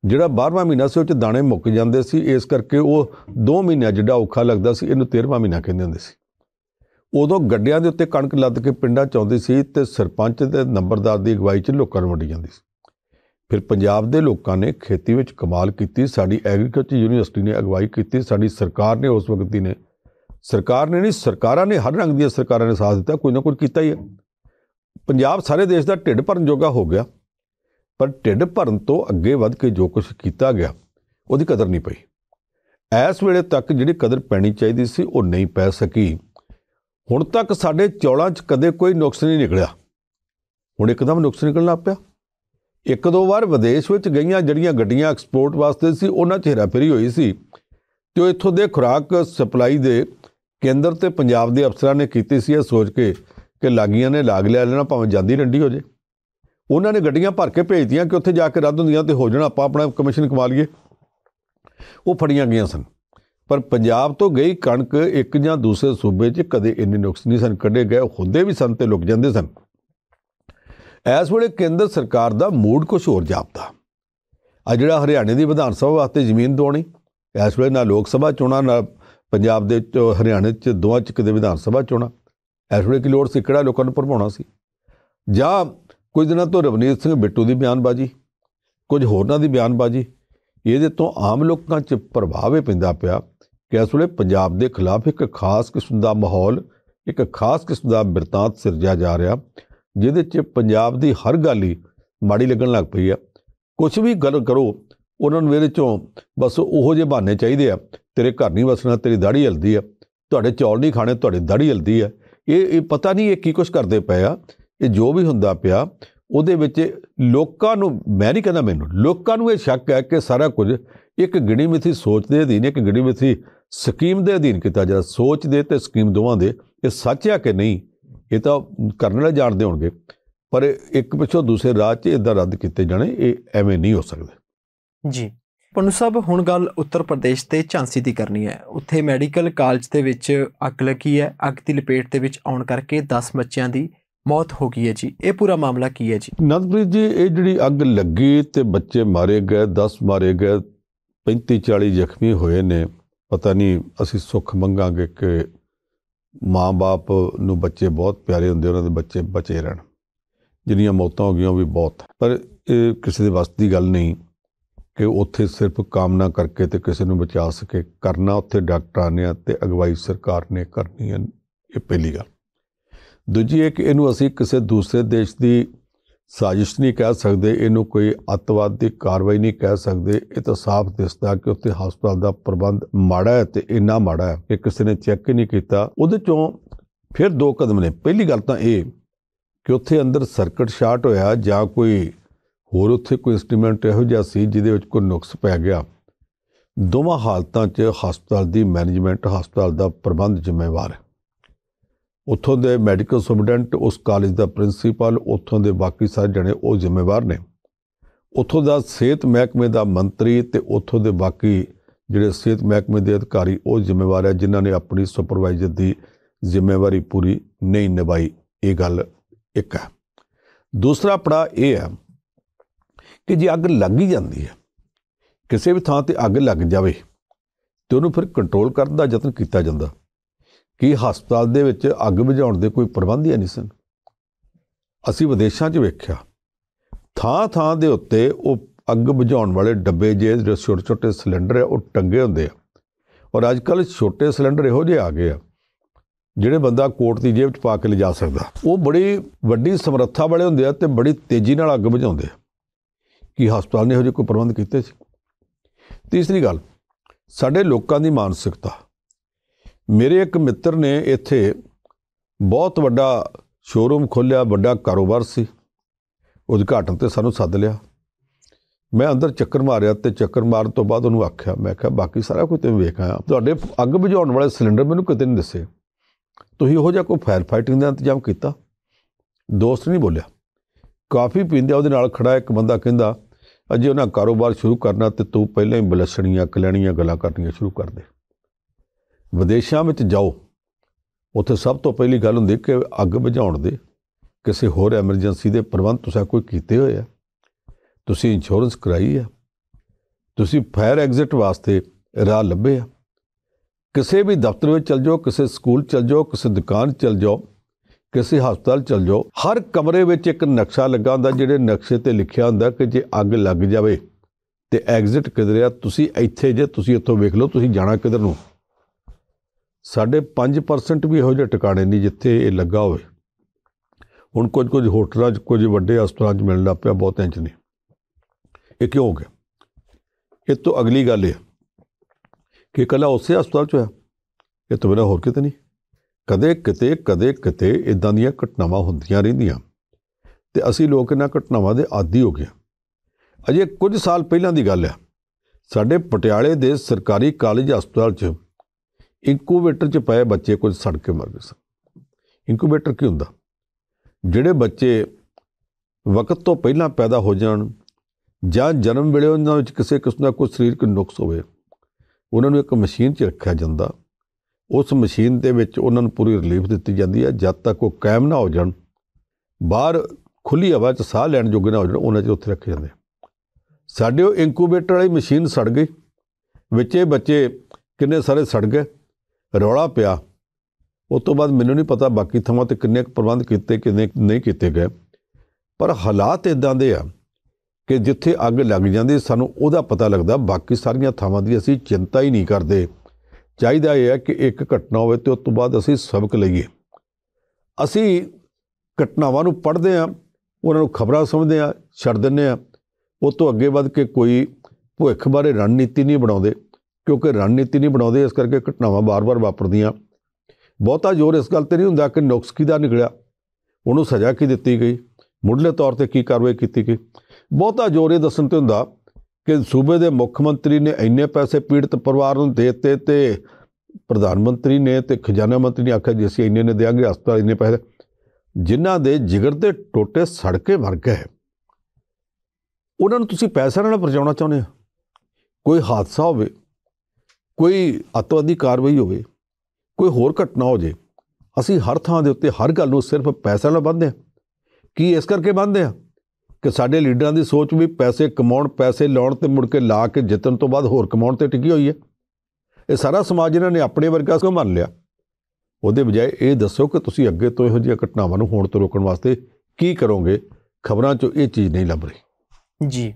S2: ਜਿਹੜਾ 12ਵਾਂ ਮਹੀਨਾ ਸੀ ਉਹ ਚ ਦਾਣੇ ਮੁੱਕ ਜਾਂਦੇ ਸੀ ਇਸ ਕਰਕੇ ਉਹ 2 ਮਹੀਨਾ ਜਿਹੜਾ ਔਖਾ ਲੱਗਦਾ ਸੀ ਇਹਨੂੰ 13ਵਾਂ ਮਹੀਨਾ ਕਹਿੰਦੇ ਹੁੰਦੇ ਸੀ ਉਦੋਂ ਗੱਡਿਆਂ ਦੇ ਉੱਤੇ ਕਣਕ ਲੱਦ ਕੇ ਪਿੰਡਾਂ ਚ ਆਉਂਦੀ ਸੀ ਤੇ ਸਰਪੰਚ ਤੇ ਨੰਬਰਦਾਰ ਦੀ ਅਗਵਾਈ 'ਚ ਲੋਕਾਂ ਨੂੰ ਵੰਡੀ ਜਾਂਦੀ ਸੀ ਫਿਰ ਪੰਜਾਬ ਦੇ ਲੋਕਾਂ ਨੇ ਖੇਤੀ ਵਿੱਚ ਕਮਾਲ ਕੀਤੀ ਸਾਡੀ ਐਗਰੀਕਲਚਰ ਯੂਨੀਵਰਸਿਟੀ ਨੇ ਅਗਵਾਈ ਕੀਤੀ ਸਾਡੀ ਸਰਕਾਰ ਨੇ ਉਸ ਵਕਤ ਦੀ ਨੇ ਸਰਕਾਰ ਨੇ ਨਹੀਂ ਸਰਕਾਰਾਂ ਨੇ ਹਰ ਰੰਗ ਦੀਆਂ ਸਰਕਾਰਾਂ ਨੇ ਸਾਥ ਦਿੱਤਾ ਕੋਈ ਨਾ ਕੋਈ ਕੀਤਾ ਹੀ ਹੈ ਪੰਜਾਬ ਸਾਰੇ ਦੇਸ਼ ਦਾ ਢਿੱਡ ਭਰਨ ਜੋਗਾ ਹੋ ਗਿਆ ਪਰ ਢਿੱਡ ਭਰਨ ਤੋਂ ਅੱਗੇ ਵੱਧ ਕੇ ਜੋ ਕੁਝ ਕੀਤਾ ਗਿਆ ਉਹਦੀ ਕਦਰ ਨਹੀਂ ਪਈ ਐਸ ਵੇਲੇ ਤੱਕ ਜਿਹੜੀ ਕਦਰ ਪੈਣੀ ਚਾਹੀਦੀ ਸੀ ਉਹ ਨਹੀਂ ਪੈ ਸਕੀ ਹੁਣ ਤੱਕ ਸਾਡੇ ਚੌਲਾਂ 'ਚ ਕਦੇ ਕੋਈ ਨੁਕਸ ਨਹੀਂ ਨਿਕਲਿਆ ਹੁਣ ਇੱਕਦਮ ਨੁਕਸ ਨਿਕਲਣਾ ਪਿਆ ਇੱਕ ਦੋ ਵਾਰ ਵਿਦੇਸ਼ ਵਿੱਚ ਗਈਆਂ ਜਿਹੜੀਆਂ ਗੱਡੀਆਂ ਐਕਸਪੋਰਟ ਵਾਸਤੇ ਸੀ ਉਹਨਾਂ 'ਚ ਹੇਰਾਫੇਰੀ ਹੋਈ ਸੀ ਤੇ ਉਹ ਇੱਥੋਂ ਦੇ ਖੁਰਾਕ ਸਪਲਾਈ ਦੇ ਕੇਂਦਰ ਤੇ ਪੰਜਾਬ ਦੇ ਅਫਸਰਾਂ ਨੇ ਕੀਤੀ ਸੀ ਇਹ ਸੋਚ ਕੇ ਕਿ ਲਾਗੀਆਂ ਨੇ ਲਾਗ ਲਿਆ ਲੈਣਾ ਭਾਵੇਂ ਜਾਂਦੀ ਰੰਡੀ ਹੋ ਜੇ ਉਹਨਾਂ ਨੇ ਗੱਡੀਆਂ ਭਰ ਕੇ ਭੇਜਦੀਆਂ ਕਿ ਉੱਥੇ ਜਾ ਕੇ ਰੱਦ ਹੁੰਦੀਆਂ ਤੇ ਹੋ ਜਾਣਾ ਆਪਾਂ ਆਪਣਾ ਕਮਿਸ਼ਨ ਕਮਾ ਲਈਏ ਉਹ ਫੜੀਆਂ ਗਈਆਂ ਸਨ ਪਰ ਪੰਜਾਬ ਤੋਂ ਗਈ ਕਣਕ ਇੱਕ ਜਾਂ ਦੂਸਰੇ ਸੂਬੇ 'ਚ ਕਦੇ ਇੰਨੇ ਨੁਕਸ ਨਹੀਂ ਸਨ ਕੱਢੇ ਗਏ ਹੁੰਦੇ ਵੀ ਸਨ ਤੇ ਲੁਕ ਜਾਂਦੇ ਸਨ ਇਸ ਵੇਲੇ ਕੇਂਦਰ ਸਰਕਾਰ ਦਾ ਮੂਡ ਕੁਝ ਹੋਰ ਜਾਪਦਾ ਆ ਜਿਹੜਾ ਹਰਿਆਣੇ ਦੀ ਵਿਧਾਨ ਸਭਾ ਵਾਸਤੇ ਜ਼ਮੀਨ ਦੋਣੀ ਇਸ ਵੇਲੇ ਨਾ ਲੋਕ ਸਭਾ ਚੋਣਾਂ ਨਾ ਪੰਜਾਬ ਦੇ ਹਰਿਆਣੇ 'ਚ ਦੋਵਾਂ 'ਚ ਕਿਤੇ ਵਿਧਾਨ ਸਭਾ ਚੋਣਾਂ ਇਸ ਵੇਲੇ ਕੀ ਲੋੜ ਸੀ ਕਿਹੜਾ ਲੋਕਾਂ ਨੂੰ ਭਰਮਾਉਣਾ ਸੀ ਜਾਂ ਕੁਝ ਦਿਨਾਂ ਤੋਂ ਰਵਨੀਤ ਸਿੰਘ ਬਿੱਟੂ ਦੀ ਬਿਆਨਬਾਜ਼ੀ ਕੁਝ ਹੋਰਨਾਂ ਦੀ ਬਿਆਨਬਾਜ਼ੀ ਇਹਦੇ ਤੋਂ ਆਮ ਲੋਕਾਂ 'ਚ ਪ੍ਰਭਾਵ ਪੈਂਦਾ ਪਿਆ ਕਿ ਇਸ ਵੇਲੇ ਪੰਜਾਬ ਦੇ ਖਿਲਾਫ ਇੱਕ ਖਾਸ ਕਿਸਮ ਦਾ ਮਾਹੌਲ ਇੱਕ ਖਾਸ ਕਿਸਮ ਦਾ ਬਿਰਤਾਂਤ ਸਿਰਜਿਆ ਜਾ ਰਿਹਾ ਜਿਹਦੇ 'ਚ ਪੰਜਾਬ ਦੀ ਹਰ ਗੱਲ ਹੀ ਮਾੜੀ ਲੱਗਣ ਲੱਗ ਪਈ ਆ ਕੁਝ ਵੀ ਗੱਲ ਕਰੋ ਉਹਨਾਂ ਨੂੰ ਇਹਦੇ ਚੋਂ ਬਸ ਉਹੋ ਜਿਹੇ ਬਹਾਨੇ ਚਾਹੀਦੇ ਆ ਤੇਰੇ ਘਰ ਨਹੀਂ ਵਸਣਾ ਤੇਰੀ ਦਾੜੀ ਹਲਦੀ ਆ ਤੁਹਾਡੇ ਚੌਲ ਨਹੀਂ ਖਾਣੇ ਤੁਹਾਡੀ ਦਾੜੀ ਹਲਦੀ ਆ ਇਹ ਇਹ ਪਤਾ ਨਹੀਂ ਇਹ ਕੀ ਕੁਝ ਕਰਦੇ ਪਏ ਆ ਇਹ ਜੋ ਵੀ ਹੁੰਦਾ ਪਿਆ ਉਹਦੇ ਵਿੱਚ ਲੋਕਾਂ ਨੂੰ ਮੈਂ ਨਹੀਂ ਕਹਿੰਦਾ ਮੈਨੂੰ ਲੋਕਾਂ ਨੂੰ ਇਹ ਸ਼ੱਕ ਹੈ ਕਿ ਸਾਰਾ ਕੁਝ ਇੱਕ ਗਿਣੀ ਮਿਥੀ ਸੋਚ ਦੇ ਅਧੀਨ ਇੱਕ ਗਿਣੀ ਮਿਥੀ ਸਕੀਮ ਦੇ ਅਧੀਨ ਕੀਤਾ ਜਾ ਸੋਚ ਦੇ ਤੇ ਸਕੀਮ ਦੋਵਾਂ ਦੇ ਇਹ ਸੱਚ ਹੈ ਕਿ ਨਹੀਂ ਇਹ ਤਾਂ ਕਰਨ ਵਾਲੇ ਜਾਣਦੇ ਹੋਣਗੇ ਪਰ ਇੱਕ ਪਿੱਛੋਂ ਦੂਸਰੇ ਰਾਜ 'ਚ ਇਦਾਂ ਰੱਦ ਕੀਤੇ ਜਾਣੇ ਇਹ ਐਵੇਂ ਨਹੀਂ ਹੋ ਸਕਦਾ
S1: ਜੀ ਪੰਨੂ ਸਾਹਿਬ ਹੁਣ ਗੱਲ ਉੱਤਰ ਪ੍ਰਦੇਸ਼ ਤੇ ਝਾਂਸੀ ਦੀ ਕਰਨੀ ਹੈ ਉੱਥੇ ਮੈਡੀਕਲ ਕਾਲਜ ਦੇ ਵਿੱਚ ਅੱਗ ਲੱਗੀ ਹੈ ਅੱਗ ਦੀ ਲਪੇਟ ਦੇ ਵਿੱਚ ਆਉਣ ਕਰਕੇ 10 ਬੱਚਿਆਂ ਦੀ ਮੌਤ ਹੋ ਗਈ ਹੈ ਜੀ
S2: ਇਹ ਪੂਰਾ ਮਾਮਲਾ ਕੀ ਹੈ ਜੀ ਨੰਦਪ੍ਰੀਤ ਜੀ ਇਹ ਜਿਹੜੀ ਅੱਗ ਲੱਗੀ ਤੇ ਬੱਚੇ ਮਾਰੇ ਗਏ 10 ਮਾਰੇ ਗਏ 35 40 ਜ਼ਖਮੀ ਹੋਏ ਨੇ ਪਤਾ ਨਹੀਂ ਅਸੀਂ ਸੁੱਖ ਮੰਗਾਂਗੇ ਕਿ ਮਾਂ-ਬਾਪ ਨੂੰ ਬੱਚੇ ਬਹੁਤ ਪਿਆਰੇ ਹੁੰਦੇ ਉਹਨਾਂ ਦੇ ਬੱਚੇ ਬਚੇ ਰਹਿਣ ਜਿੰਨੀਆਂ ਮੌਤਾਂ ਹੋ ਗਈਆਂ ਉਹ ਵੀ ਬਹੁਤ ਪਰ ਇਹ ਕਿਸੇ ਦੇ ਵਸ ਦੀ ਗੱਲ ਨਹੀਂ ਕਿ ਉੱਥੇ ਸਿਰਫ ਕਾਮਨਾ ਕਰਕੇ ਤੇ ਕਿਸੇ ਨੂੰ ਬਚਾ ਸਕੇ ਕਰਨਾ ਉੱਥੇ ਡਾਕਟਰਾਂ ਨੇ ਤੇ ਅਗਵਾਈ ਸਰਕਾਰ ਨੇ ਕਰਨੀ ਹੈ ਇਹ ਪਹਿਲੀ ਗੱਲ ਦੂਜੀ ਇੱਕ ਇਹਨੂੰ ਅਸੀਂ ਕਿਸੇ ਦੂਸਰੇ ਦੇਸ਼ ਦੀ ਸਾਜ਼ਿਸ਼ ਨਹੀਂ ਕਹਿ ਸਕਦੇ ਇਹਨੂੰ ਕੋਈ ਅਤਵਾਦੀ ਕਾਰਵਾਈ ਨਹੀਂ ਕਹਿ ਸਕਦੇ ਇਹ ਤਾਂ ਸਾਫ਼ ਦਿਸਦਾ ਕਿ ਉੱਥੇ ਹਸਪਤਾਲ ਦਾ ਪ੍ਰਬੰਧ ਮਾੜਾ ਹੈ ਤੇ ਇੰਨਾ ਮਾੜਾ ਹੈ ਕਿ ਕਿਸੇ ਨੇ ਚੈੱਕ ਹੀ ਨਹੀਂ ਕੀਤਾ ਉਹਦੇ ਚੋਂ ਫਿਰ ਦੋ ਕਦਮ ਨੇ ਪਹਿਲੀ ਗੱਲ ਤਾਂ ਇਹ ਕਿ ਉੱਥੇ ਅੰਦਰ ਸਰਕਟ ਸ਼ਾਰਟ ਹੋਇਆ ਜਾਂ ਕੋਈ ਹੋਰ ਉੱਥੇ ਕੋਈ ਇਨਸਟਰੂਮੈਂਟ ਇਹੋ ਜਿਹਾ ਸੀ ਜਿਹਦੇ ਵਿੱਚ ਕੋਈ ਨੁਕਸ ਪੈ ਗਿਆ ਦੋਵਾਂ ਹਾਲਤਾਂ 'ਚ ਹਸਪਤਾਲ ਦੀ ਮੈਨੇਜਮੈਂਟ ਹਸਪਤਾਲ ਦਾ ਪ੍ਰਬੰਧ ਜ਼ਿੰਮੇਵਾਰ ਹੈ ਉੱਥੋਂ ਦੇ ਮੈਡੀਕਲ ਸੁਪਰਡੈਂਟ ਉਸ ਕਾਲਜ ਦਾ ਪ੍ਰਿੰਸੀਪਲ ਉੱਥੋਂ ਦੇ ਬਾਕੀ ਸਾਰੇ ਜਣੇ ਉਹ ਜ਼ਿੰਮੇਵਾਰ ਨੇ ਉੱਥੋਂ ਦਾ ਸਿਹਤ ਮਹਿਕਮੇ ਦਾ ਮੰਤਰੀ ਤੇ ਉੱਥੋਂ ਦੇ ਬਾਕੀ ਜਿਹੜੇ ਸਿਹਤ ਮਹਿਕਮੇ ਦੇ ਅਧਿਕਾਰੀ ਉਹ ਜ਼ਿੰਮੇਵਾਰ ਹੈ ਜਿਨ੍ਹਾਂ ਨੇ ਆਪਣੀ ਸੁਪਰਵਾਈਜ਼ਰ ਦੀ ਜ਼ਿੰਮੇਵਾਰੀ ਪੂਰੀ ਨਹੀਂ ਨਿਭਾਈ ਇਹ ਗੱਲ ਇੱਕ ਹੈ ਦੂਸਰਾ ਪੜਾ ਇਹ ਹੈ ਕਿ ਜੇ ਅੱਗ ਲੱਗ ਹੀ ਜਾਂਦੀ ਹੈ ਕਿਸੇ ਵੀ ਥਾਂ ਤੇ ਅੱਗ ਲੱਗ ਜਾਵੇ ਤੇ ਉਹਨੂੰ ਫਿਰ ਕੰਟਰੋਲ ਕਰਨ ਦਾ ਯਤਨ ਕੀਤਾ ਜਾਂਦਾ ਕਿ ਹਸਪਤਾਲ ਦੇ ਵਿੱਚ ਅੱਗ ਬੁਝਾਉਣ ਦੇ ਕੋਈ ਪ੍ਰਬੰਧ ਹੀ ਨਹੀਂ ਸਨ ਅਸੀਂ ਵਿਦੇਸ਼ਾਂ 'ਚ ਵੇਖਿਆ ਥਾਂ ਥਾਂ ਦੇ ਉੱਤੇ ਉਹ ਅੱਗ ਬੁਝਾਉਣ ਵਾਲੇ ਡੱਬੇ ਜੇ ਜਿਹੜੇ ਛੋਟੇ ਛੋਟੇ ਸਿਲੰਡਰ ਆ ਉਹ ਟੰਗੇ ਹੁੰਦੇ ਆ ਔਰ ਅੱਜ ਕੱਲ ਛੋਟੇ ਸਿਲੰਡਰ ਇਹੋ ਜਿਹੇ ਆ ਗਏ ਆ ਜਿਹੜੇ ਬੰਦਾ ਕੋਟ ਦੀ ਜੇਬ 'ਚ ਪਾ ਕੇ ਲਿਜਾ ਸਕਦਾ ਉਹ ਬੜੀ ਵੱਡੀ ਸਮਰੱਥਾ ਵਾਲੇ ਹੁੰਦੇ ਆ ਤੇ ਬੜੀ ਤੇਜ਼ੀ ਨਾਲ ਅੱਗ ਬੁਝਾਉਂਦੇ ਆ ਕੀ ਹਸਪਤਾਲ ਨੇ ਇਹੋ ਜਿਹੇ ਕੋਈ ਪ੍ਰਬੰਧ ਕੀਤੇ ਸੀ ਤੀਸਰੀ ਗੱਲ ਸਾਡੇ ਲੋਕਾਂ ਦੀ ਮਾਨਸਿਕਤਾ ਮੇਰੇ ਇੱਕ ਮਿੱਤਰ ਨੇ ਇੱਥੇ ਬਹੁਤ ਵੱਡਾ ਸ਼ੋਰੂਮ ਖੋਲ੍ਹਿਆ ਵੱਡਾ ਕਾਰੋਬਾਰ ਸੀ ਉਦਘਾਟਨ ਤੇ ਸਾਨੂੰ ਸੱਦ ਲਿਆ ਮੈਂ ਅੰਦਰ ਚੱਕਰ ਮਾਰਿਆ ਤੇ ਚੱਕਰ ਮਾਰਨ ਤੋਂ ਬਾਅਦ ਉਹਨੂੰ ਆਖਿਆ ਮੈਂ ਕਿਹਾ ਬਾਕੀ ਸਾਰਾ ਕੁਝ ਤੁਸੀਂ ਵੇਖ ਆਇਆ ਤੁਹਾਡੇ ਅੱਗ ਬੁਝਾਉਣ ਵਾਲੇ ਸਿਲੰਡਰ ਮੈਨੂੰ ਕਿਤੇ ਨਹੀਂ ਦੱਸੇ ਤੁਸੀਂ ਉਹ ਜਿਹਾ ਕੋਈ ਫਾਇਰ ਫਾਈਟਿੰਗ ਦਾ ਇੰਤਜ਼ਾਮ ਕੀਤਾ ਦੋਸਤ ਨਹੀਂ ਬੋਲਿਆ ਕਾਫੀ ਪੀਂਦਿਆ ਉਹਦੇ ਨਾਲ ਖੜਾ ਇੱਕ ਬੰਦਾ ਕਹਿੰਦਾ ਅੱਜ ਉਹਨਾਂ ਕਾਰੋਬਾਰ ਸ਼ੁਰੂ ਕਰਨਾ ਤੇ ਤੂੰ ਪਹਿਲਾਂ ਹੀ ਬਲਸਣੀਆਂ ਕਲੈਣੀਆਂ ਗੱਲਾਂ ਕਰਨੀਆਂ ਸ਼ੁਰੂ ਕਰ ਦੇ ਵਿਦੇਸ਼ਾਂ ਵਿੱਚ ਜਾਓ ਉੱਥੇ ਸਭ ਤੋਂ ਪਹਿਲੀ ਗੱਲ ਹੁੰਦੀ ਕਿ ਅੱਗ ਬੁਝਾਉਣ ਦੇ ਕਿਸੇ ਹੋਰ ਐਮਰਜੈਂਸੀ ਦੇ ਪ੍ਰਬੰਧ ਤੁਸੀਂ ਕੋਈ ਕੀਤੇ ਹੋਏ ਆ ਤੁਸੀਂ ਇੰਸ਼ੋਰੈਂਸ ਕਰਾਈ ਆ ਤੁਸੀਂ ਫਾਇਰ ਐਗਜ਼ਿਟ ਵਾਸਤੇ ਰਾਹ ਲੱਭੇ ਆ ਕਿਸੇ ਵੀ ਦਫ਼ਤਰ ਵਿੱਚ ਚਲ ਜਾਓ ਕਿਸੇ ਸਕੂਲ ਚਲ ਜਾਓ ਕਿਸੇ ਦੁਕਾਨ ਚਲ ਜਾਓ ਕਿਸੇ ਹਸਪਤਾਲ ਚਲ ਜਾਓ ਹਰ ਕਮਰੇ ਵਿੱਚ ਇੱਕ ਨਕਸ਼ਾ ਲੱਗਾ ਹੁੰਦਾ ਜਿਹੜੇ ਨਕਸ਼ੇ ਤੇ ਲਿਖਿਆ ਹੁੰਦਾ ਕਿ ਜੇ ਅੱਗ ਲੱਗ ਜਾਵੇ ਤੇ ਐਗਜ਼ਿਟ ਕਿਧਰ ਆ ਤੁਸੀਂ ਇੱਥੇ ਜੇ ਤੁਸੀਂ ਇੱਥੋਂ ਵੇਖ ਲਓ ਤੁਸੀਂ ਜਾਣਾ ਕਿਧਰ ਨੂੰ ਸਾਡੇ 5% ਵੀ ਇਹੋ ਜਿਹੇ ਟਿਕਾਣੇ ਨਹੀਂ ਜਿੱਥੇ ਇਹ ਲੱਗਾ ਹੋਵੇ ਹੁਣ ਕੁਝ ਕੁਝ ਹੋਟਲਾਂ 'ਚ ਕੁਝ ਵੱਡੇ ਹਸਪਤਾਲਾਂ 'ਚ ਮਿਲਣ ਲੱਗ ਪਿਆ ਬਹੁਤ ਇੰਚ ਨਹੀਂ ਇਹ ਕਿਉਂ ਹੋ ਗਿਆ ਇਹ ਤੋਂ ਅਗਲੀ ਗੱਲ ਇਹ ਕਿ ਕਲਾ ਉਸੇ ਹਸਪਤਾਲ 'ਚ ਹੋਇਆ ਇਹ ਤੋਂ ਬਿਨਾ ਹੋਰ ਕਿਤੇ ਨਹੀਂ ਕਦੇ ਕਿਤੇ ਕਦੇ ਕਿਤੇ ਇਦਾਂ ਦੀਆਂ ਘਟਨਾਵਾਂ ਹੁੰਦੀਆਂ ਰਹਿੰਦੀਆਂ ਤੇ ਅਸੀਂ ਲੋਕ ਇਹਨਾਂ ਘਟਨਾਵਾਂ ਦੇ ਆਦੀ ਹੋ ਗਏ ਅਜੇ ਕੁਝ ਸਾਲ ਪਹਿਲਾਂ ਦੀ ਗੱਲ ਹੈ ਸਾਡੇ ਪਟਿਆਲੇ ਦੇ ਸਰਕਾਰੀ ਕਾਲਜ ਹਸਪਤਾਲ 'ਚ ਇਨਕੂਬੇਟਰ 'ਚ ਪਏ ਬੱਚੇ ਕੁਝ ਸੜ ਕੇ ਮਰ ਗਏ ਸਨ ਇਨਕੂਬੇਟਰ ਕੀ ਹੁੰਦਾ ਜਿਹੜੇ ਬੱਚੇ ਵਕਤ ਤੋਂ ਪਹਿਲਾਂ ਪੈਦਾ ਹੋ ਜਾਣ ਜਾਂ ਜਨਮ ਵੇਲੇ ਉਹਨਾਂ ਵਿੱਚ ਕਿਸੇ ਕਿਸਮ ਦਾ ਕੋਈ ਸਰੀਰਕ ਨੁਕਸ ਹੋਵੇ ਉਹਨਾਂ ਨੂੰ ਇੱਕ ਮਸ਼ੀਨ 'ਚ ਰੱਖਿਆ ਜਾਂਦਾ ਉਸ ਮਸ਼ੀਨ ਦੇ ਵਿੱਚ ਉਹਨਾਂ ਨੂੰ ਪੂਰੀ ਰਿਲੀਫ ਦਿੱਤੀ ਜਾਂਦੀ ਹੈ ਜਦ ਤੱਕ ਉਹ ਕਾਇਮ ਨਾ ਹੋ ਜਾਣ ਬਾਹਰ ਖੁੱਲੀ ਹਵਾ 'ਚ ਸਾਹ ਲੈਣ ਯੋਗ ਨਾ ਹੋ ਜਾਣ ਉਹਨਾਂ 'ਚ ਉੱਥੇ ਰੱਖੇ ਜਾਂਦੇ ਸਾਡੇ ਉਹ ਇਨਕੂਬੇਟਰ ਵਾਲੀ ਮਸ਼ੀਨ ਸੜ ਗਈ ਵਿੱਚੇ ਬੱਚੇ ਕਿੰਨੇ ਸਾਰੇ ਸੜ ਗਏ ਰੌਲਾ ਪਿਆ ਉਸ ਤੋਂ ਬਾਅਦ ਮੈਨੂੰ ਨਹੀਂ ਪਤਾ ਬਾਕੀ ਥਾਵਾਂ ਤੇ ਕਿੰਨੇ ਪ੍ਰਬੰਧ ਕੀਤੇ ਕਿੰਨੇ ਨਹੀਂ ਕੀਤੇ ਗਏ ਪਰ ਹਾਲਾਤ ਇਦਾਂ ਦੇ ਆ ਕਿ ਜਿੱਥੇ ਅੱਗ ਲੱਗ ਜਾਂਦੀ ਸਾਨੂੰ ਉਹਦਾ ਪਤਾ ਲੱਗਦਾ ਬਾਕੀ ਸਾਰੀਆਂ ਥਾਵਾਂ ਦੀ ਅਸੀਂ ਚਿੰਤਾ ਹੀ ਨਹੀਂ ਕਰਦੇ ਚਾਹੀਦਾ ਇਹ ਹੈ ਕਿ ਇੱਕ ਘਟਨਾ ਹੋਵੇ ਤੇ ਉਸ ਤੋਂ ਬਾਅਦ ਅਸੀਂ ਸਬਕ ਲਈਏ ਅਸੀਂ ਘਟਨਾਵਾਂ ਨੂੰ ਪੜ੍ਹਦੇ ਆ ਉਹਨਾਂ ਨੂੰ ਖਬਰਾਂ ਸਮਝਦੇ ਆ ਛੱਡ ਦਿੰਦੇ ਆ ਉਹ ਤੋਂ ਅੱਗੇ ਵੱਧ ਕੇ ਕੋਈ ਭੁੱਖ ਬਾਰੇ ਰਣਨੀਤੀ ਨਹੀਂ ਬਣਾਉਂਦੇ ਕਿਉਂਕਿ ਰਣਨੀਤੀ ਨਹੀਂ ਬਣਾਉਂਦੇ ਇਸ ਕਰਕੇ ਘਟਨਾਵਾਂ ਬਾਰ-ਬਾਰ ਵਾਪਰਦੀਆਂ ਬਹੁਤਾ ਜ਼ੋਰ ਇਸ ਗੱਲ ਤੇ ਨਹੀਂ ਹੁੰਦਾ ਕਿ ਨੁਕਸਕੀ ਦਾ ਨਿਕਲਿਆ ਉਹਨੂੰ ਸਜ਼ਾ ਕੀ ਦਿੱਤੀ ਗਈ ਮੁੱਢਲੇ ਤੌਰ ਤੇ ਕੀ ਕਾਰਵਾਈ ਕੀਤੀ ਗਈ ਬਹੁਤਾ ਜ਼ੋਰ ਇਹ ਦੱਸਣ ਤੇ ਹੁੰਦਾ ਕਿ ਸੂਬੇ ਦੇ ਮੁੱਖ ਮੰਤਰੀ ਨੇ ਇੰਨੇ ਪੈਸੇ ਪੀੜਤ ਪਰਿਵਾਰ ਨੂੰ ਦੇ ਦਿੱਤੇ ਤੇ ਪ੍ਰਧਾਨ ਮੰਤਰੀ ਨੇ ਤੇ ਖਜ਼ਾਨਾ ਮੰਤਰੀ ਨੇ ਆਖਿਆ ਜੇ ਅਸੀਂ ਇੰਨੇ ਨੇ ਦੇਾਂਗੇ ਹਸਪਤਾਲ ਇੰਨੇ ਪੈਸੇ ਜਿਨ੍ਹਾਂ ਦੇ ਜਿਗਰ ਤੇ ਟੋਟੇ ਸੜ ਕੇ ਵਰ ਗਏ ਉਹਨਾਂ ਨੂੰ ਤੁਸੀਂ ਪੈਸਾ ਨਾਲ ਪਰਜਾਉਣਾ ਚਾਹੁੰਦੇ ਹੋ ਕੋਈ ਹਾਦਸਾ ਹੋਵੇ ਕੋਈ ਅਤਵਾਦੀ ਕਾਰਵਾਈ ਹੋਵੇ ਕੋਈ ਹੋਰ ਘਟਨਾ ਹੋ ਜੇ ਅਸੀਂ ਹਰ ਥਾਂ ਦੇ ਉੱਤੇ ਹਰ ਗੱਲ ਨੂੰ ਸਿਰਫ ਪੈਸੇ ਨਾਲ ਬੰਨਦੇ ਆ ਕੀ ਇਸ ਕਰਕੇ ਬੰਨਦੇ ਆ ਕਿ ਸਾਡੇ ਲੀਡਰਾਂ ਦੀ ਸੋਚ ਵੀ ਪੈਸੇ ਕਮਾਉਣ ਪੈਸੇ ਲਾਉਣ ਤੇ ਮੁੜ ਕੇ ਲਾ ਕੇ ਜਿੱਤਣ ਤੋਂ ਬਾਅਦ ਹੋਰ ਕਮਾਉਣ ਤੇ ਟਿਕੀ ਹੋਈ ਹੈ ਇਹ ਸਾਰਾ ਸਮਾਜ ਇਹਨਾਂ ਨੇ ਆਪਣੇ ਵਰਗਾ ਸੋ ਮੰਨ ਲਿਆ ਉਹਦੇ ਬਜਾਏ ਇਹ ਦੱਸੋ ਕਿ ਤੁਸੀਂ ਅੱਗੇ ਤੋਂ ਇਹੋ ਜਿਹੀਆਂ ਘਟਨਾਵਾਂ ਨੂੰ ਹੋਣ ਤੋਂ ਰੋਕਣ ਵਾਸਤੇ ਕੀ ਕਰੋਗੇ ਖਬਰਾਂ 'ਚੋਂ ਇਹ ਚੀਜ਼ ਨਹੀਂ ਲੱਭ ਰਹੀ
S1: ਜੀ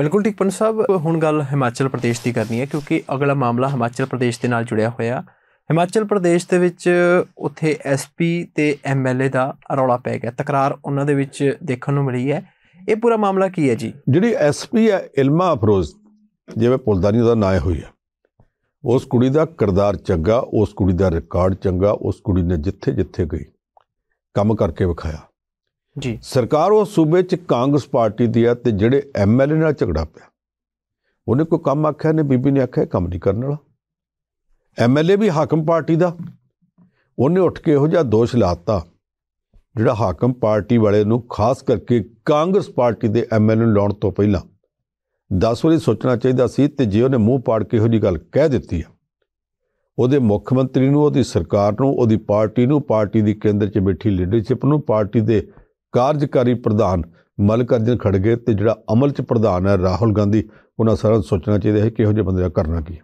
S1: ਬਿਲਕੁਲ ਠੀਕ ਪੰਨ ਸਾਹਿਬ ਹੁਣ ਗੱਲ ਹਿਮਾਚਲ ਪ੍ਰਦੇਸ਼ ਦੀ ਕਰਨੀ ਹੈ ਕਿਉਂਕਿ ਅਗਲਾ ਮਾਮਲਾ ਹਿਮਾਚਲ ਪ੍ਰਦੇਸ਼ ਦੇ ਨਾਲ ਜੁੜਿਆ ਹੋਇਆ ਹਿਮਾਚਲ ਪ੍ਰਦੇਸ਼ ਦੇ ਵਿੱਚ ਉੱਥੇ ਐਸਪੀ ਤੇ ਐਮਐਲਏ ਦਾ ਰੌਲਾ ਪੈ ਗਿਆ ਤਕਰਾਰ ਉਹਨਾਂ ਦੇ ਵਿੱਚ ਦੇਖਣ ਨੂੰ ਮਿਲੀ ਹੈ ਇਹ ਪੂਰਾ ਮਾਮਲਾ ਕੀ ਹੈ ਜੀ
S2: ਜਿਹੜੀ ਐਸਪੀ ਹੈ ਇਲਮਾ ਅਫਰੋਜ਼ ਜਿਵੇਂ ਪੁਲਦਾਨੀ ਦਾ ਨਾਂ ਹੋਈ ਹੈ ਉਸ ਕੁੜੀ ਦਾ ਕਿਰਦਾਰ ਚੰਗਾ ਉਸ ਕੁੜੀ ਦਾ ਰਿਕਾਰਡ ਚੰਗਾ ਉਸ ਕੁੜੀ ਨੇ ਜਿੱਥੇ ਜਿੱਥੇ ਗਈ ਕੰਮ ਕਰਕੇ ਵਿਖਾਇਆ ਜੀ ਸਰਕਾਰ ਉਹ ਸੂਬੇ 'ਚ ਕਾਂਗਰਸ ਪਾਰਟੀ ਦੀ ਆ ਤੇ ਜਿਹੜੇ ਐਮਐਲਏ ਨਾਲ ਝਗੜਾ ਪਿਆ ਉਹਨੇ ਕੋਈ ਕੰਮ ਆਖਿਆ ਨੇ ਬੀਬੀ ਨੇ ਆਖਿਆ ਕੰਮ ਨਹੀਂ ਕਰਨ ਵਾਲਾ ਐਮਐਲਏ ਵੀ ਹਾਕਮ ਪਾਰਟੀ ਦਾ ਉਹਨੇ ਉੱਠ ਕੇ ਇਹੋ ਜਿਹਾ ਦੋਸ਼ ਲਾਤਾ ਜਿਹੜਾ ਹਾਕਮ ਪਾਰਟੀ ਵਾਲੇ ਨੂੰ ਖਾਸ ਕਰਕੇ ਕਾਂਗਰਸ ਪਾਰਟੀ ਦੇ ਐਮਐਲਏ ਨੂੰ ਲਾਉਣ ਤੋਂ ਪਹਿਲਾਂ 10 ਵਾਰੀ ਸੋਚਣਾ ਚਾਹੀਦਾ ਸੀ ਤੇ ਜੇ ਉਹਨੇ ਮੂੰਹ ਪਾੜ ਕੇ ਇਹੋ ਜੀ ਗੱਲ ਕਹਿ ਦਿੱਤੀ ਆ ਉਹਦੇ ਮੁੱਖ ਮੰਤਰੀ ਨੂੰ ਉਹਦੀ ਸਰਕਾਰ ਨੂੰ ਉਹਦੀ ਪਾਰਟੀ ਨੂੰ ਪਾਰਟੀ ਦੀ ਕੇਂਦਰ 'ਚ ਬੈਠੀ ਲੀਡਰਸ਼ਿਪ ਨੂੰ ਪਾਰਟੀ ਦੇ ਕਾਰਜਕਾਰੀ ਪ੍ਰਧਾਨ ਮਲਕ ਅਰਜਨ ਖੜਗੇ ਤੇ ਜਿਹੜਾ ਅਮਲ ਚ ਪ੍ਰਧਾਨ ਹੈ ਰਾਹੁਲ ਗਾਂਧੀ ਉਹਨਾਂ ਸਾਰਾ ਸੋਚਣਾ ਚਾਹੀਦਾ ਹੈ ਕਿਹੋ ਜਿਹੇ ਬੰਦੇ ਦਾ ਕਰਨਾ ਕੀ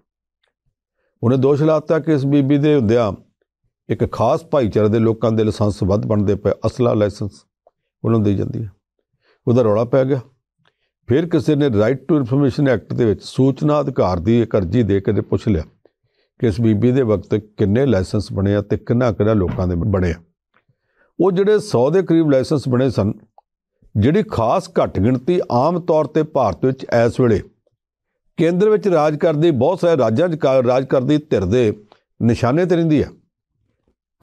S2: ਉਹਨੇ ਦੋਸ਼ ਲਾਤਾ ਕਿ ਇਸ ਬੀਬੀ ਦੇ ਹੁੰਦਿਆਂ ਇੱਕ ਖਾਸ ਭਾਈਚਾਰੇ ਦੇ ਲੋਕਾਂ ਦੇ ਲਾਇਸੈਂਸ ਵੱਧ ਬਣਦੇ ਪਏ ਅਸਲਾ ਲਾਇਸੈਂਸ ਉਹਨਾਂ ਦੇ ਜਾਂਦੀ ਹੈ ਉਹਦਾ ਰੌਲਾ ਪੈ ਗਿਆ ਫਿਰ ਕਿਸੇ ਨੇ ਰਾਈਟ ਟੂ ਇਨਫੋਰਮੇਸ਼ਨ ਐਕਟ ਦੇ ਵਿੱਚ ਸੂਚਨਾ ਅਧਿਕਾਰ ਦੀ ਇੱਕ ਅਰਜੀ ਦੇ ਕੇ ਪੁੱਛ ਲਿਆ ਕਿ ਇਸ ਬੀਬੀ ਦੇ ਵਕਤ ਕਿੰਨੇ ਲਾਇਸੈਂਸ ਬਣੇ ਆ ਤੇ ਕਿੰਨਾ ਕਿਹੜਾ ਲੋਕਾਂ ਦੇ ਬਣੇ ਆ ਉਹ ਜਿਹੜੇ 100 ਦੇ ਕਰੀਬ ਲਾਇਸੈਂਸ ਬਣੇ ਸਨ ਜਿਹੜੀ ਖਾਸ ਘੱਟ ਗਿਣਤੀ ਆਮ ਤੌਰ ਤੇ ਭਾਰਤ ਵਿੱਚ ਇਸ ਵੇਲੇ ਕੇਂਦਰ ਵਿੱਚ ਰਾਜ ਕਰਦੀ ਬਹੁਤ ਸਾਰੇ ਰਾਜਾਂ 'ਚ ਰਾਜ ਕਰਦੀ ਧਿਰ ਦੇ ਨਿਸ਼ਾਨੇ ਤੇ ਰਹਿੰਦੀ ਆ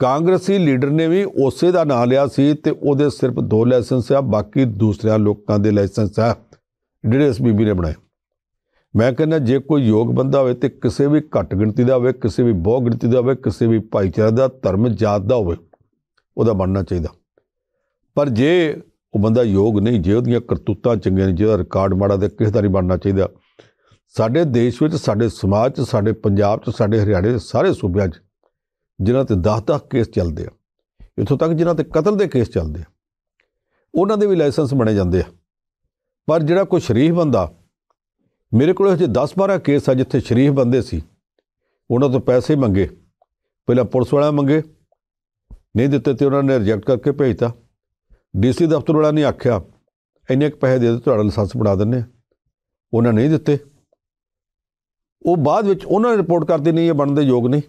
S2: ਕਾਂਗਰਸੀ ਲੀਡਰ ਨੇ ਵੀ ਉਸੇ ਦਾ ਨਾਮ ਲਿਆ ਸੀ ਤੇ ਉਹਦੇ ਸਿਰਫ ਦੋ ਲਾਇਸੈਂਸ ਆ ਬਾਕੀ ਦੂਸਰਿਆਂ ਲੋਕਾਂ ਦੇ ਲਾਇਸੈਂਸ ਆ ਜਿਹੜੇ ਇਸ ਬੀਬੀ ਨੇ ਬਣਾਏ ਮੈਂ ਕਹਿੰਦਾ ਜੇ ਕੋਈ ਯੋਗ ਬੰਦਾ ਹੋਵੇ ਤੇ ਕਿਸੇ ਵੀ ਘੱਟ ਗਿਣਤੀ ਦਾ ਹੋਵੇ ਕਿਸੇ ਵੀ ਬਹੁ ਗਿਣਤੀ ਦਾ ਹੋਵੇ ਕਿਸੇ ਵੀ ਭਾਈਚਾਰੇ ਦਾ ਧਰਮ ਜਾਤ ਦਾ ਹੋਵੇ ਉਹਦਾ ਬਣਨਾ ਚਾਹੀਦਾ ਪਰ ਜੇ ਉਹ ਬੰਦਾ ਯੋਗ ਨਹੀਂ ਜੇ ਉਹਦੀਆਂ ਕਰਤੂਤਾਂ ਚੰਗੀਆਂ ਨਹੀਂ ਜਿਹਦਾ ਰਿਕਾਰਡ ਮਾੜਾ ਤੇ ਕਿਸੇ ਦਾ ਨਹੀਂ ਬਣਨਾ ਚਾਹੀਦਾ ਸਾਡੇ ਦੇਸ਼ ਵਿੱਚ ਸਾਡੇ ਸਮਾਜ 'ਚ ਸਾਡੇ ਪੰਜਾਬ 'ਚ ਸਾਡੇ ਹਰਿਆਣੇ ਸਾਰੇ ਸੂਬਿਆਂ 'ਚ ਜਿਨ੍ਹਾਂ ਤੇ 10-10 ਕੇਸ ਚੱਲਦੇ ਆ ਇਥੋਂ ਤੱਕ ਜਿਨ੍ਹਾਂ ਤੇ ਕਤਲ ਦੇ ਕੇਸ ਚੱਲਦੇ ਆ ਉਹਨਾਂ ਦੇ ਵੀ ਲਾਇਸੈਂਸ ਬਣੇ ਜਾਂਦੇ ਆ ਪਰ ਜਿਹੜਾ ਕੋਈ ਸ਼ਰੀਫ ਬੰਦਾ ਮੇਰੇ ਕੋਲ ਅਜੇ 10-12 ਕੇਸ ਆ ਜਿੱਥੇ ਸ਼ਰੀਫ ਬੰਦੇ ਸੀ ਉਹਨਾਂ ਤੋਂ ਪੈਸੇ ਮੰਗੇ ਪਹਿਲਾਂ ਪੁਲਿਸ ਵਾਲਿਆਂ ਮੰਗੇ ਨਹੀਂ ਦਿੱਤੇ ਤੇ ਉਹਨਾਂ ਨੇ ਰਿਜੈਕਟ ਕਰਕੇ ਭੇਜਤਾ ਡੀਸੀ ਦਫ਼ਤਰ ਵਾਲਾ ਨੇ ਆਖਿਆ ਇੰਨੇ ਕੁ ਪੈਸੇ ਦੇ ਦਿਓ ਤੁਹਾਡਾ ਲਾਇਸੈਂਸ ਬਣਾ ਦਿੰਨੇ ਉਹਨਾਂ ਨਹੀਂ ਦਿੱਤੇ ਉਹ ਬਾਅਦ ਵਿੱਚ ਉਹਨਾਂ ਨੇ ਰਿਪੋਰਟ ਕਰਦੀ ਨਹੀਂ ਇਹ ਬਣਦੇ ਯੋਗ ਨਹੀਂ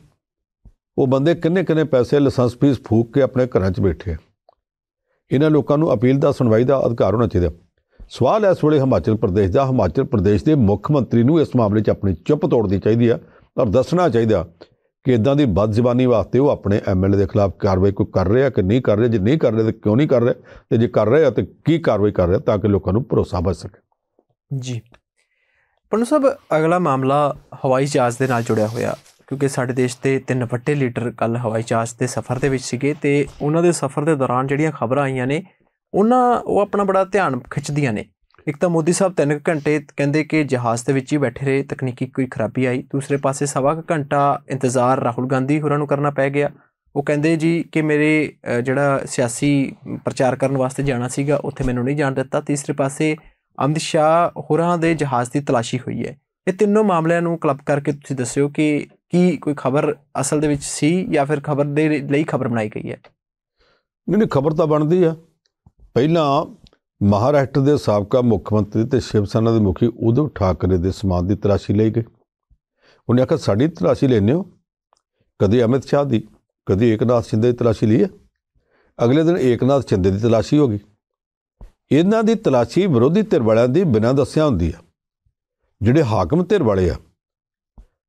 S2: ਉਹ ਬੰਦੇ ਕਿੰਨੇ ਕਿੰਨੇ ਪੈਸੇ ਲਾਇਸੈਂਸ ਫੀਸ ਫੂਕ ਕੇ ਆਪਣੇ ਘਰਾਂ 'ਚ ਬੈਠੇ ਇਹਨਾਂ ਲੋਕਾਂ ਨੂੰ ਅਪੀਲ ਦਾ ਸੁਣਵਾਈ ਦਾ ਅਧਿਕਾਰ ਹੋਣਾ ਚਾਹੀਦਾ ਸਵਾਲ ਇਸ ਵੇਲੇ ਹਿਮਾਚਲ ਪ੍ਰਦੇਸ਼ ਦਾ ਹਿਮਾਚਲ ਪ੍ਰਦੇਸ਼ ਦੇ ਮੁੱਖ ਮੰਤਰੀ ਨੂੰ ਇਸ ਮਾਮਲੇ 'ਚ ਆਪਣੀ ਚੁੱਪ ਤੋੜਨੀ ਚਾਹੀਦੀ ਆ ਔਰ ਦੱਸਣਾ ਚਾਹੀਦਾ ਕਿ ਇਦਾਂ ਦੀ ਬਦਜ਼ਬਾਨੀ ਵਾਸਤੇ ਉਹ ਆਪਣੇ ਐਮਐਲਏ ਦੇ ਖਿਲਾਫ ਕਾਰਵਾਈ ਕੋਈ ਕਰ ਰਿਹਾ ਕਿ ਨਹੀਂ ਕਰ ਰਿਹਾ ਜੇ ਨਹੀਂ ਕਰ ਰਿਹਾ ਤਾਂ ਕਿਉਂ ਨਹੀਂ ਕਰ ਰਿਹਾ ਤੇ ਜੇ ਕਰ ਰਿਹਾ ਤਾਂ ਕੀ ਕਾਰਵਾਈ ਕਰ ਰਿਹਾ ਤਾਂ ਕਿ ਲੋਕਾਂ ਨੂੰ ਭਰੋਸਾ ਬਚ ਸਕੇ
S1: ਜੀ ਪਨੂ ਸਾਹਿਬ ਅਗਲਾ ਮਾਮਲਾ ਹਵਾਈ ਜਹਾਜ਼ ਦੇ ਨਾਲ ਜੁੜਿਆ ਹੋਇਆ ਕਿਉਂਕਿ ਸਾਡੇ ਦੇਸ਼ ਦੇ ਤਿੰਨ ਵੱਟੇ ਲੀਡਰ ਕੱਲ ਹਵਾਈ ਜਹਾਜ਼ ਤੇ ਸਫ਼ਰ ਦੇ ਵਿੱਚ ਸੀਗੇ ਤੇ ਉਹਨਾਂ ਦੇ ਸਫ਼ਰ ਦੇ ਦੌਰਾਨ ਜਿਹੜੀਆਂ ਖਬਰਾਂ ਆਈਆਂ ਨੇ ਉਹਨਾਂ ਉਹ ਆਪਣਾ ਬੜਾ ਧਿਆਨ ਖਿੱਚਦੀਆਂ ਨੇ ਇੱਕ ਤਾਂ ਮੋਦੀ ਸਾਹਿਬ 3 ਘੰਟੇ ਕਹਿੰਦੇ ਕਿ ਜਹਾਜ਼ ਦੇ ਵਿੱਚ ਹੀ ਬੈਠੇ ਰਹੇ ਤਕਨੀਕੀ ਕੋਈ ਖਰਾਬੀ ਆਈ ਦੂਸਰੇ ਪਾਸੇ ਸਵਾ ਘੰਟਾ ਇੰਤਜ਼ਾਰ ਰਾਹੁਲ ਗਾਂਧੀ ਹੋਰਾਂ ਨੂੰ ਕਰਨਾ ਪੈ ਗਿਆ ਉਹ ਕਹਿੰਦੇ ਜੀ ਕਿ ਮੇਰੇ ਜਿਹੜਾ ਸਿਆਸੀ ਪ੍ਰਚਾਰ ਕਰਨ ਵਾਸਤੇ ਜਾਣਾ ਸੀਗਾ ਉੱਥੇ ਮੈਨੂੰ ਨਹੀਂ ਜਾਣ ਦਿੱਤਾ ਤੀਸਰੇ ਪਾਸੇ ਅਮਿਤ ਸ਼ਾਹ ਹੋਰਾਂ ਦੇ ਜਹਾਜ਼ ਦੀ ਤਲਾਸ਼ੀ ਹੋਈ ਹੈ ਇਹ ਤਿੰਨੋਂ ਮਾਮਲਿਆਂ ਨੂੰ ਕਲੱਬ ਕਰਕੇ ਤੁਸੀਂ ਦੱਸਿਓ ਕਿ ਕੀ ਕੋਈ ਖਬਰ ਅਸਲ ਦੇ ਵਿੱਚ ਸੀ ਜਾਂ ਫਿਰ ਖਬਰ ਦੇ ਲਈ ਖਬਰ ਬਣਾਈ ਗਈ ਹੈ
S2: ਨਹੀਂ ਨਹੀਂ ਖਬਰ ਤਾਂ ਬਣਦੀ ਆ ਪਹਿਲਾਂ ਮਹਾਰਾਸ਼ਟਰ ਦੇ ਸਾਬਕਾ ਮੁੱਖ ਮੰਤਰੀ ਤੇ ਸ਼ਿਵ ਸੈਨਾ ਦੇ ਮੁਖੀ ਉਧਵ ਠਾਕਰੇ ਦੇ ਸਮਾਨ ਦੀ ਤਰਾਸ਼ੀ ਲਈ ਗਈ ਉਹਨੇ ਆਖਿਆ ਸਾਡੀ ਤਰਾਸ਼ੀ ਲੈਨੇ ਹੋ ਕਦੇ ਅਮਿਤ ਸ਼ਾਹ ਦੀ ਕਦੇ ਏਕਨਾਥ ਸ਼ਿੰਦੇ ਦੀ ਤਲਾਸ਼ੀ ਲਈ ਹੈ ਅਗਲੇ ਦਿਨ ਏਕਨਾਥ ਸ਼ਿੰਦੇ ਦੀ ਤਲਾਸ਼ੀ ਹੋ ਗਈ ਇਹਨਾਂ ਦੀ ਤਲਾਸ਼ੀ ਵਿਰੋਧੀ ਧਿਰ ਵਾਲਿਆਂ ਦੀ ਬਿਨਾਂ ਦੱਸਿਆ ਹੁੰਦੀ ਹੈ ਜਿਹੜੇ ਹਾਕਮ ਧਿਰ ਵਾਲੇ ਆ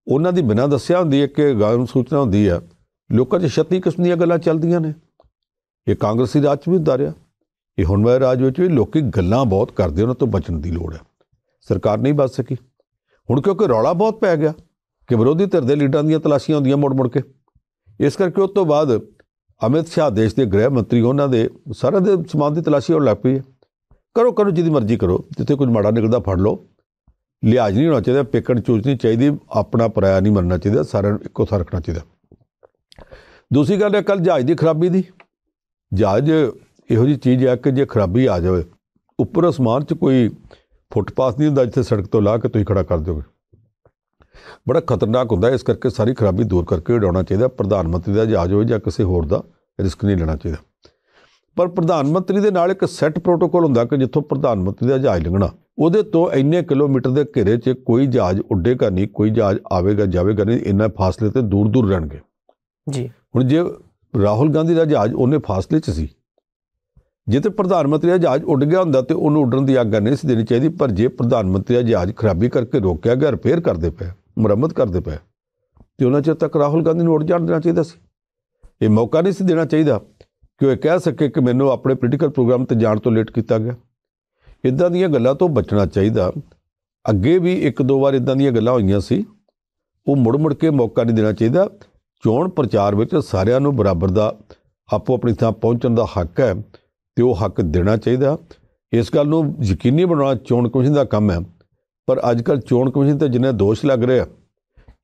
S2: ਉਹਨਾਂ ਦੀ ਬਿਨਾਂ ਦੱਸਿਆ ਹੁੰਦੀ ਹੈ ਕਿ ਗਾਇਨ ਸੂਚਨਾ ਹੁੰਦੀ ਹੈ ਲੋਕਾਂ 'ਚ ਛੱਤੀ ਕਿਸਮ ਦੀਆਂ ਗੱਲਾਂ ਚੱਲਦੀਆਂ ਨੇ ਇਹ ਕਾਂਗਰਸੀ ਰਾਜ 'ਚ ਵੀ ਹੁੰਦਾ ਰਿਹਾ ਇਹ ਹੁਣ ਵਾਲੇ ਰਾਜ ਵਿੱਚ ਵੀ ਲੋਕੀ ਗੱਲਾਂ ਬਹੁਤ ਕਰਦੇ ਉਹਨਾਂ ਤੋਂ ਬਚਣ ਦੀ ਲੋੜ ਹੈ ਸਰਕਾਰ ਨਹੀਂ ਬਚ ਸਕੀ ਹੁਣ ਕਿਉਂਕਿ ਰੌਲਾ ਬਹੁਤ ਪੈ ਗਿਆ ਕਿ ਵਿਰੋਧੀ ਧਿਰ ਦੇ ਲੀਡਰਾਂ ਦੀਆਂ ਤਲਾਸ਼ੀਆਂ ਹੁੰਦੀਆਂ ਮੋੜ ਮੋੜ ਕੇ ਇਸ ਕਰਕੇ ਉਸ ਤੋਂ ਬਾਅਦ ਅਮਿਤ ਸ਼ਾਹ ਦੇਸ਼ ਦੇ ਗ੍ਰਹਿ ਮੰਤਰੀ ਉਹਨਾਂ ਦੇ ਸਾਰੇ ਦੇ ਸਮਾਨ ਦੀ ਤਲਾਸ਼ੀ ਹੋਣ ਲੱਗ ਪਈ ਹੈ ਕਰੋ ਕਰੋ ਜਿਹਦੀ ਮਰਜ਼ੀ ਕਰੋ ਜਿੱਥੇ ਕੁਝ ਮਾੜਾ ਨਿਕਲਦਾ ਫੜ ਲਓ ਲਿਆਜ ਨਹੀਂ ਹੋਣਾ ਚਾਹੀਦਾ ਪਿਕਣ ਚੂਜ ਨਹੀਂ ਚਾਹੀਦੀ ਆਪਣਾ ਪਰਾਇਆ ਨਹੀਂ ਮੰਨਣਾ ਚਾਹੀਦਾ ਸਾਰਿਆਂ ਨੂੰ ਇੱਕੋ ਥਾਂ ਰੱਖਣਾ ਚਾਹੀਦਾ ਦੂਸਰੀ ਗੱਲ ਹੈ ਕੱਲ ਜਹਾਜ਼ ਦੀ ਖਰਾਬੀ ਦੀ ਜਹਾਜ਼ ਇਹੋ ਜੀ ਚੀਜ਼ ਆ ਕਿ ਜੇ ਖਰਾਬੀ ਆ ਜਾਵੇ ਉੱਪਰ ਅਸਮਾਨ 'ਚ ਕੋਈ ਫੁੱਟਪਾਥ ਨਹੀਂ ਹੁੰਦਾ ਜਿੱਥੇ ਸੜਕ ਤੋਂ ਲਾ ਕੇ ਤੁਸੀਂ ਖੜਾ ਕਰ ਦਿਓਗੇ ਬੜਾ ਖਤਰਨਾਕ ਹੁੰਦਾ ਇਸ ਕਰਕੇ ਸਾਰੀ ਖਰਾਬੀ ਦੂਰ ਕਰਕੇ ਉਡਾਉਣਾ ਚਾਹੀਦਾ ਪ੍ਰਧਾਨ ਮੰਤਰੀ ਦਾ ਜਹਾਜ਼ ਹੋਵੇ ਜਾਂ ਕਿਸੇ ਹੋਰ ਦਾ ਰਿਸਕ ਨਹੀਂ ਲੈਣਾ ਚਾਹੀਦਾ ਪਰ ਪ੍ਰਧਾਨ ਮੰਤਰੀ ਦੇ ਨਾਲ ਇੱਕ ਸੈੱਟ ਪ੍ਰੋਟੋਕੋਲ ਹੁੰਦਾ ਕਿ ਜਿੱਥੋਂ ਪ੍ਰਧਾਨ ਮੰਤਰੀ ਦਾ ਜਹਾਜ਼ ਲੰਘਣਾ ਉਹਦੇ ਤੋਂ ਇੰਨੇ ਕਿਲੋਮੀਟਰ ਦੇ ਘੇਰੇ 'ਚ ਕੋਈ ਜਹਾਜ਼ ਉੱਡੇਗਾ ਨਹੀਂ ਕੋਈ ਜਹਾਜ਼ ਆਵੇਗਾ ਜਾਵੇਗਾ ਨਹੀਂ ਇੰਨਾ ਫਾਸਲੇ ਤੇ ਦੂਰ ਦੂਰ ਰਹਿਣਗੇ ਜੀ ਹੁਣ ਜੇ ਰਾਹੁਲ ਗਾਂਧੀ ਦਾ ਜਹਾਜ਼ ਉਹਨੇ ਫਾਸਲੇ 'ਚ ਸੀ ਜੇ ਤੇ ਪ੍ਰਧਾਨ ਮੰਤਰੀ ਦਾ ਜਹਾਜ਼ ਉੱਡ ਗਿਆ ਹੁੰਦਾ ਤੇ ਉਹਨੂੰ ਉੱਡਣ ਦੀ ਆਗਿਆ ਨਹੀਂ ਸੀ ਦੇਣੀ ਚਾਹੀਦੀ ਪਰ ਜੇ ਪ੍ਰਧਾਨ ਮੰਤਰੀ ਦਾ ਜਹਾਜ਼ ਖਰਾਬੀ ਕਰਕੇ ਰੋਕਿਆ ਗਿਆ ਰਿਪੇਅਰ ਕਰਦੇ ਪਏ ਮੁਰੰਮਤ ਕਰਦੇ ਪਏ ਤੇ ਉਹਨਾਂ ਚਿਰ ਤੱਕ ਰਾਹੁਲ ਗਾਂਧੀ ਨੂੰ ਉੱਡ ਜਾਣ ਦੇਣਾ ਚਾਹੀਦਾ ਸੀ ਇਹ ਮੌਕਾ ਨਹੀਂ ਸੀ ਦੇਣਾ ਚਾਹੀਦਾ ਕਿ ਉਹ ਕਹਿ ਸਕੇ ਕਿ ਮੈਨੂੰ ਆਪਣੇ ਪੋਲੀਟੀਕਲ ਪ੍ਰੋਗਰਾਮ ਤੇ ਜਾਣ ਤੋਂ ਲੇਟ ਕੀਤਾ ਗਿਆ ਇਦਾਂ ਦੀਆਂ ਗੱਲਾਂ ਤੋਂ ਬਚਣਾ ਚਾਹੀਦਾ ਅੱਗੇ ਵੀ ਇੱਕ ਦੋ ਵਾਰ ਇਦਾਂ ਦੀਆਂ ਗੱਲਾਂ ਹੋਈਆਂ ਸੀ ਉਹ ਮੁੜ ਮੁੜ ਕੇ ਮੌਕਾ ਨਹੀਂ ਦੇਣਾ ਚਾਹੀਦਾ ਚੋਣ ਪ੍ਰਚਾਰ ਵਿੱਚ ਸਾਰਿਆਂ ਨੂੰ ਬਰਾਬਰ ਦਾ ਆਪੋ ਆਪਣੀ ਥਾਂ ਪਹੁੰਚਣ ਦਾ ਹੱਕ ਹੈ ਤੇ ਉਹ ਹੱਕ ਦੇਣਾ ਚਾਹੀਦਾ ਇਸ ਗੱਲ ਨੂੰ ਯਕੀਨੀ ਬਣਾਉਣਾ ਚੋਣ ਕਮਿਸ਼ਨ ਦਾ ਕੰਮ ਹੈ ਪਰ ਅੱਜ ਕੱਲ ਚੋਣ ਕਮਿਸ਼ਨ ਤੇ ਜਿੰਨੇ ਦੋਸ਼ ਲੱਗ ਰਹੇ ਆ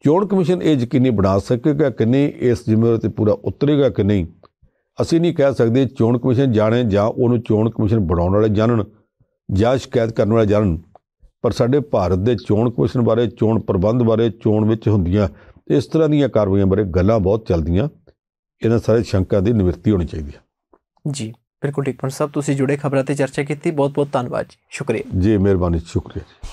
S2: ਚੋਣ ਕਮਿਸ਼ਨ ਇਹ ਯਕੀਨੀ ਬਣਾ ਸਕੇਗਾ ਕਿ ਨਹੀਂ ਇਸ ਜ਼ਿੰਮੇਵਾਰੀ ਤੇ ਪੂਰਾ ਉਤਰੇਗਾ ਕਿ ਨਹੀਂ ਅਸੀਂ ਨਹੀਂ ਕਹਿ ਸਕਦੇ ਚੋਣ ਕਮਿਸ਼ਨ ਜਾਣੇ ਜਾਂ ਉਹਨੂੰ ਚੋਣ ਕਮਿਸ਼ਨ ਬਣਾਉਣ ਵਾਲੇ ਜਾਣਨ ਜਾਂ ਸ਼ਿਕਾਇਤ ਕਰਨ ਵਾਲੇ ਜਾਣਨ ਪਰ ਸਾਡੇ ਭਾਰਤ ਦੇ ਚੋਣ ਕਮਿਸ਼ਨ ਬਾਰੇ ਚੋਣ ਪ੍ਰਬੰਧ ਬਾਰੇ ਚੋਣ ਵਿੱਚ ਹੁੰਦੀਆਂ ਇਸ ਤਰ੍ਹਾਂ ਦੀਆਂ ਕਾਰਵਾਈਆਂ ਬਾਰੇ ਗੱਲਾਂ ਬਹੁਤ ਚੱਲਦੀਆਂ ਇਹਨਾਂ ਸਾਰੇ ਸ਼ੰਕਾ ਦੀ ਨਿਵਰਤੀ ਹੋਣੀ ਚਾਹੀਦੀ
S1: ਹੈ ਜੀ ਬਿਲਕੁਲ ਠੀਕ ਪੰਡ ਸਾਹਿਬ ਤੁਸੀਂ ਜੁੜੇ ਖਬਰਾਂ ਤੇ ਚਰਚਾ ਕੀਤੀ ਬਹੁਤ ਬਹੁਤ ਧੰਨਵਾਦ ਜੀ ਸ਼ੁਕਰੀਆ
S2: ਜੀ ਮਿਹਰਬਾਨੀ ਸ਼ੁਕਰੀਆ ਜੀ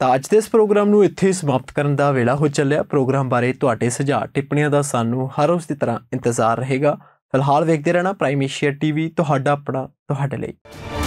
S1: ਤਾਂ ਅੱਜ ਦੇ ਇਸ ਪ੍ਰੋਗਰਾਮ ਨੂੰ ਇੱਥੇ ਸਮਾਪਤ ਕਰਨ ਦਾ ਵੇਲਾ ਹੋ ਚੱਲਿਆ ਪ੍ਰੋਗਰਾਮ ਬਾਰੇ ਤੁਹਾਡੇ ਸੁਝਾਅ ਟਿੱਪਣੀਆਂ ਦਾ ਸਾਨੂੰ ਹਰ ਉਸ ਦੀ ਤਰ੍ਹਾਂ ਇੰਤਜ਼ਾਰ ਰਹੇਗਾ ਫਿਲਹਾਲ ਵੇਖਦੇ ਰਹਿਣਾ ਪ੍ਰਾਈਮ ਏਸ਼ੀਆ ਟੀਵੀ ਤੁਹਾਡਾ ਆਪਣਾ ਤੁਹਾਡੇ
S2: ਲਈ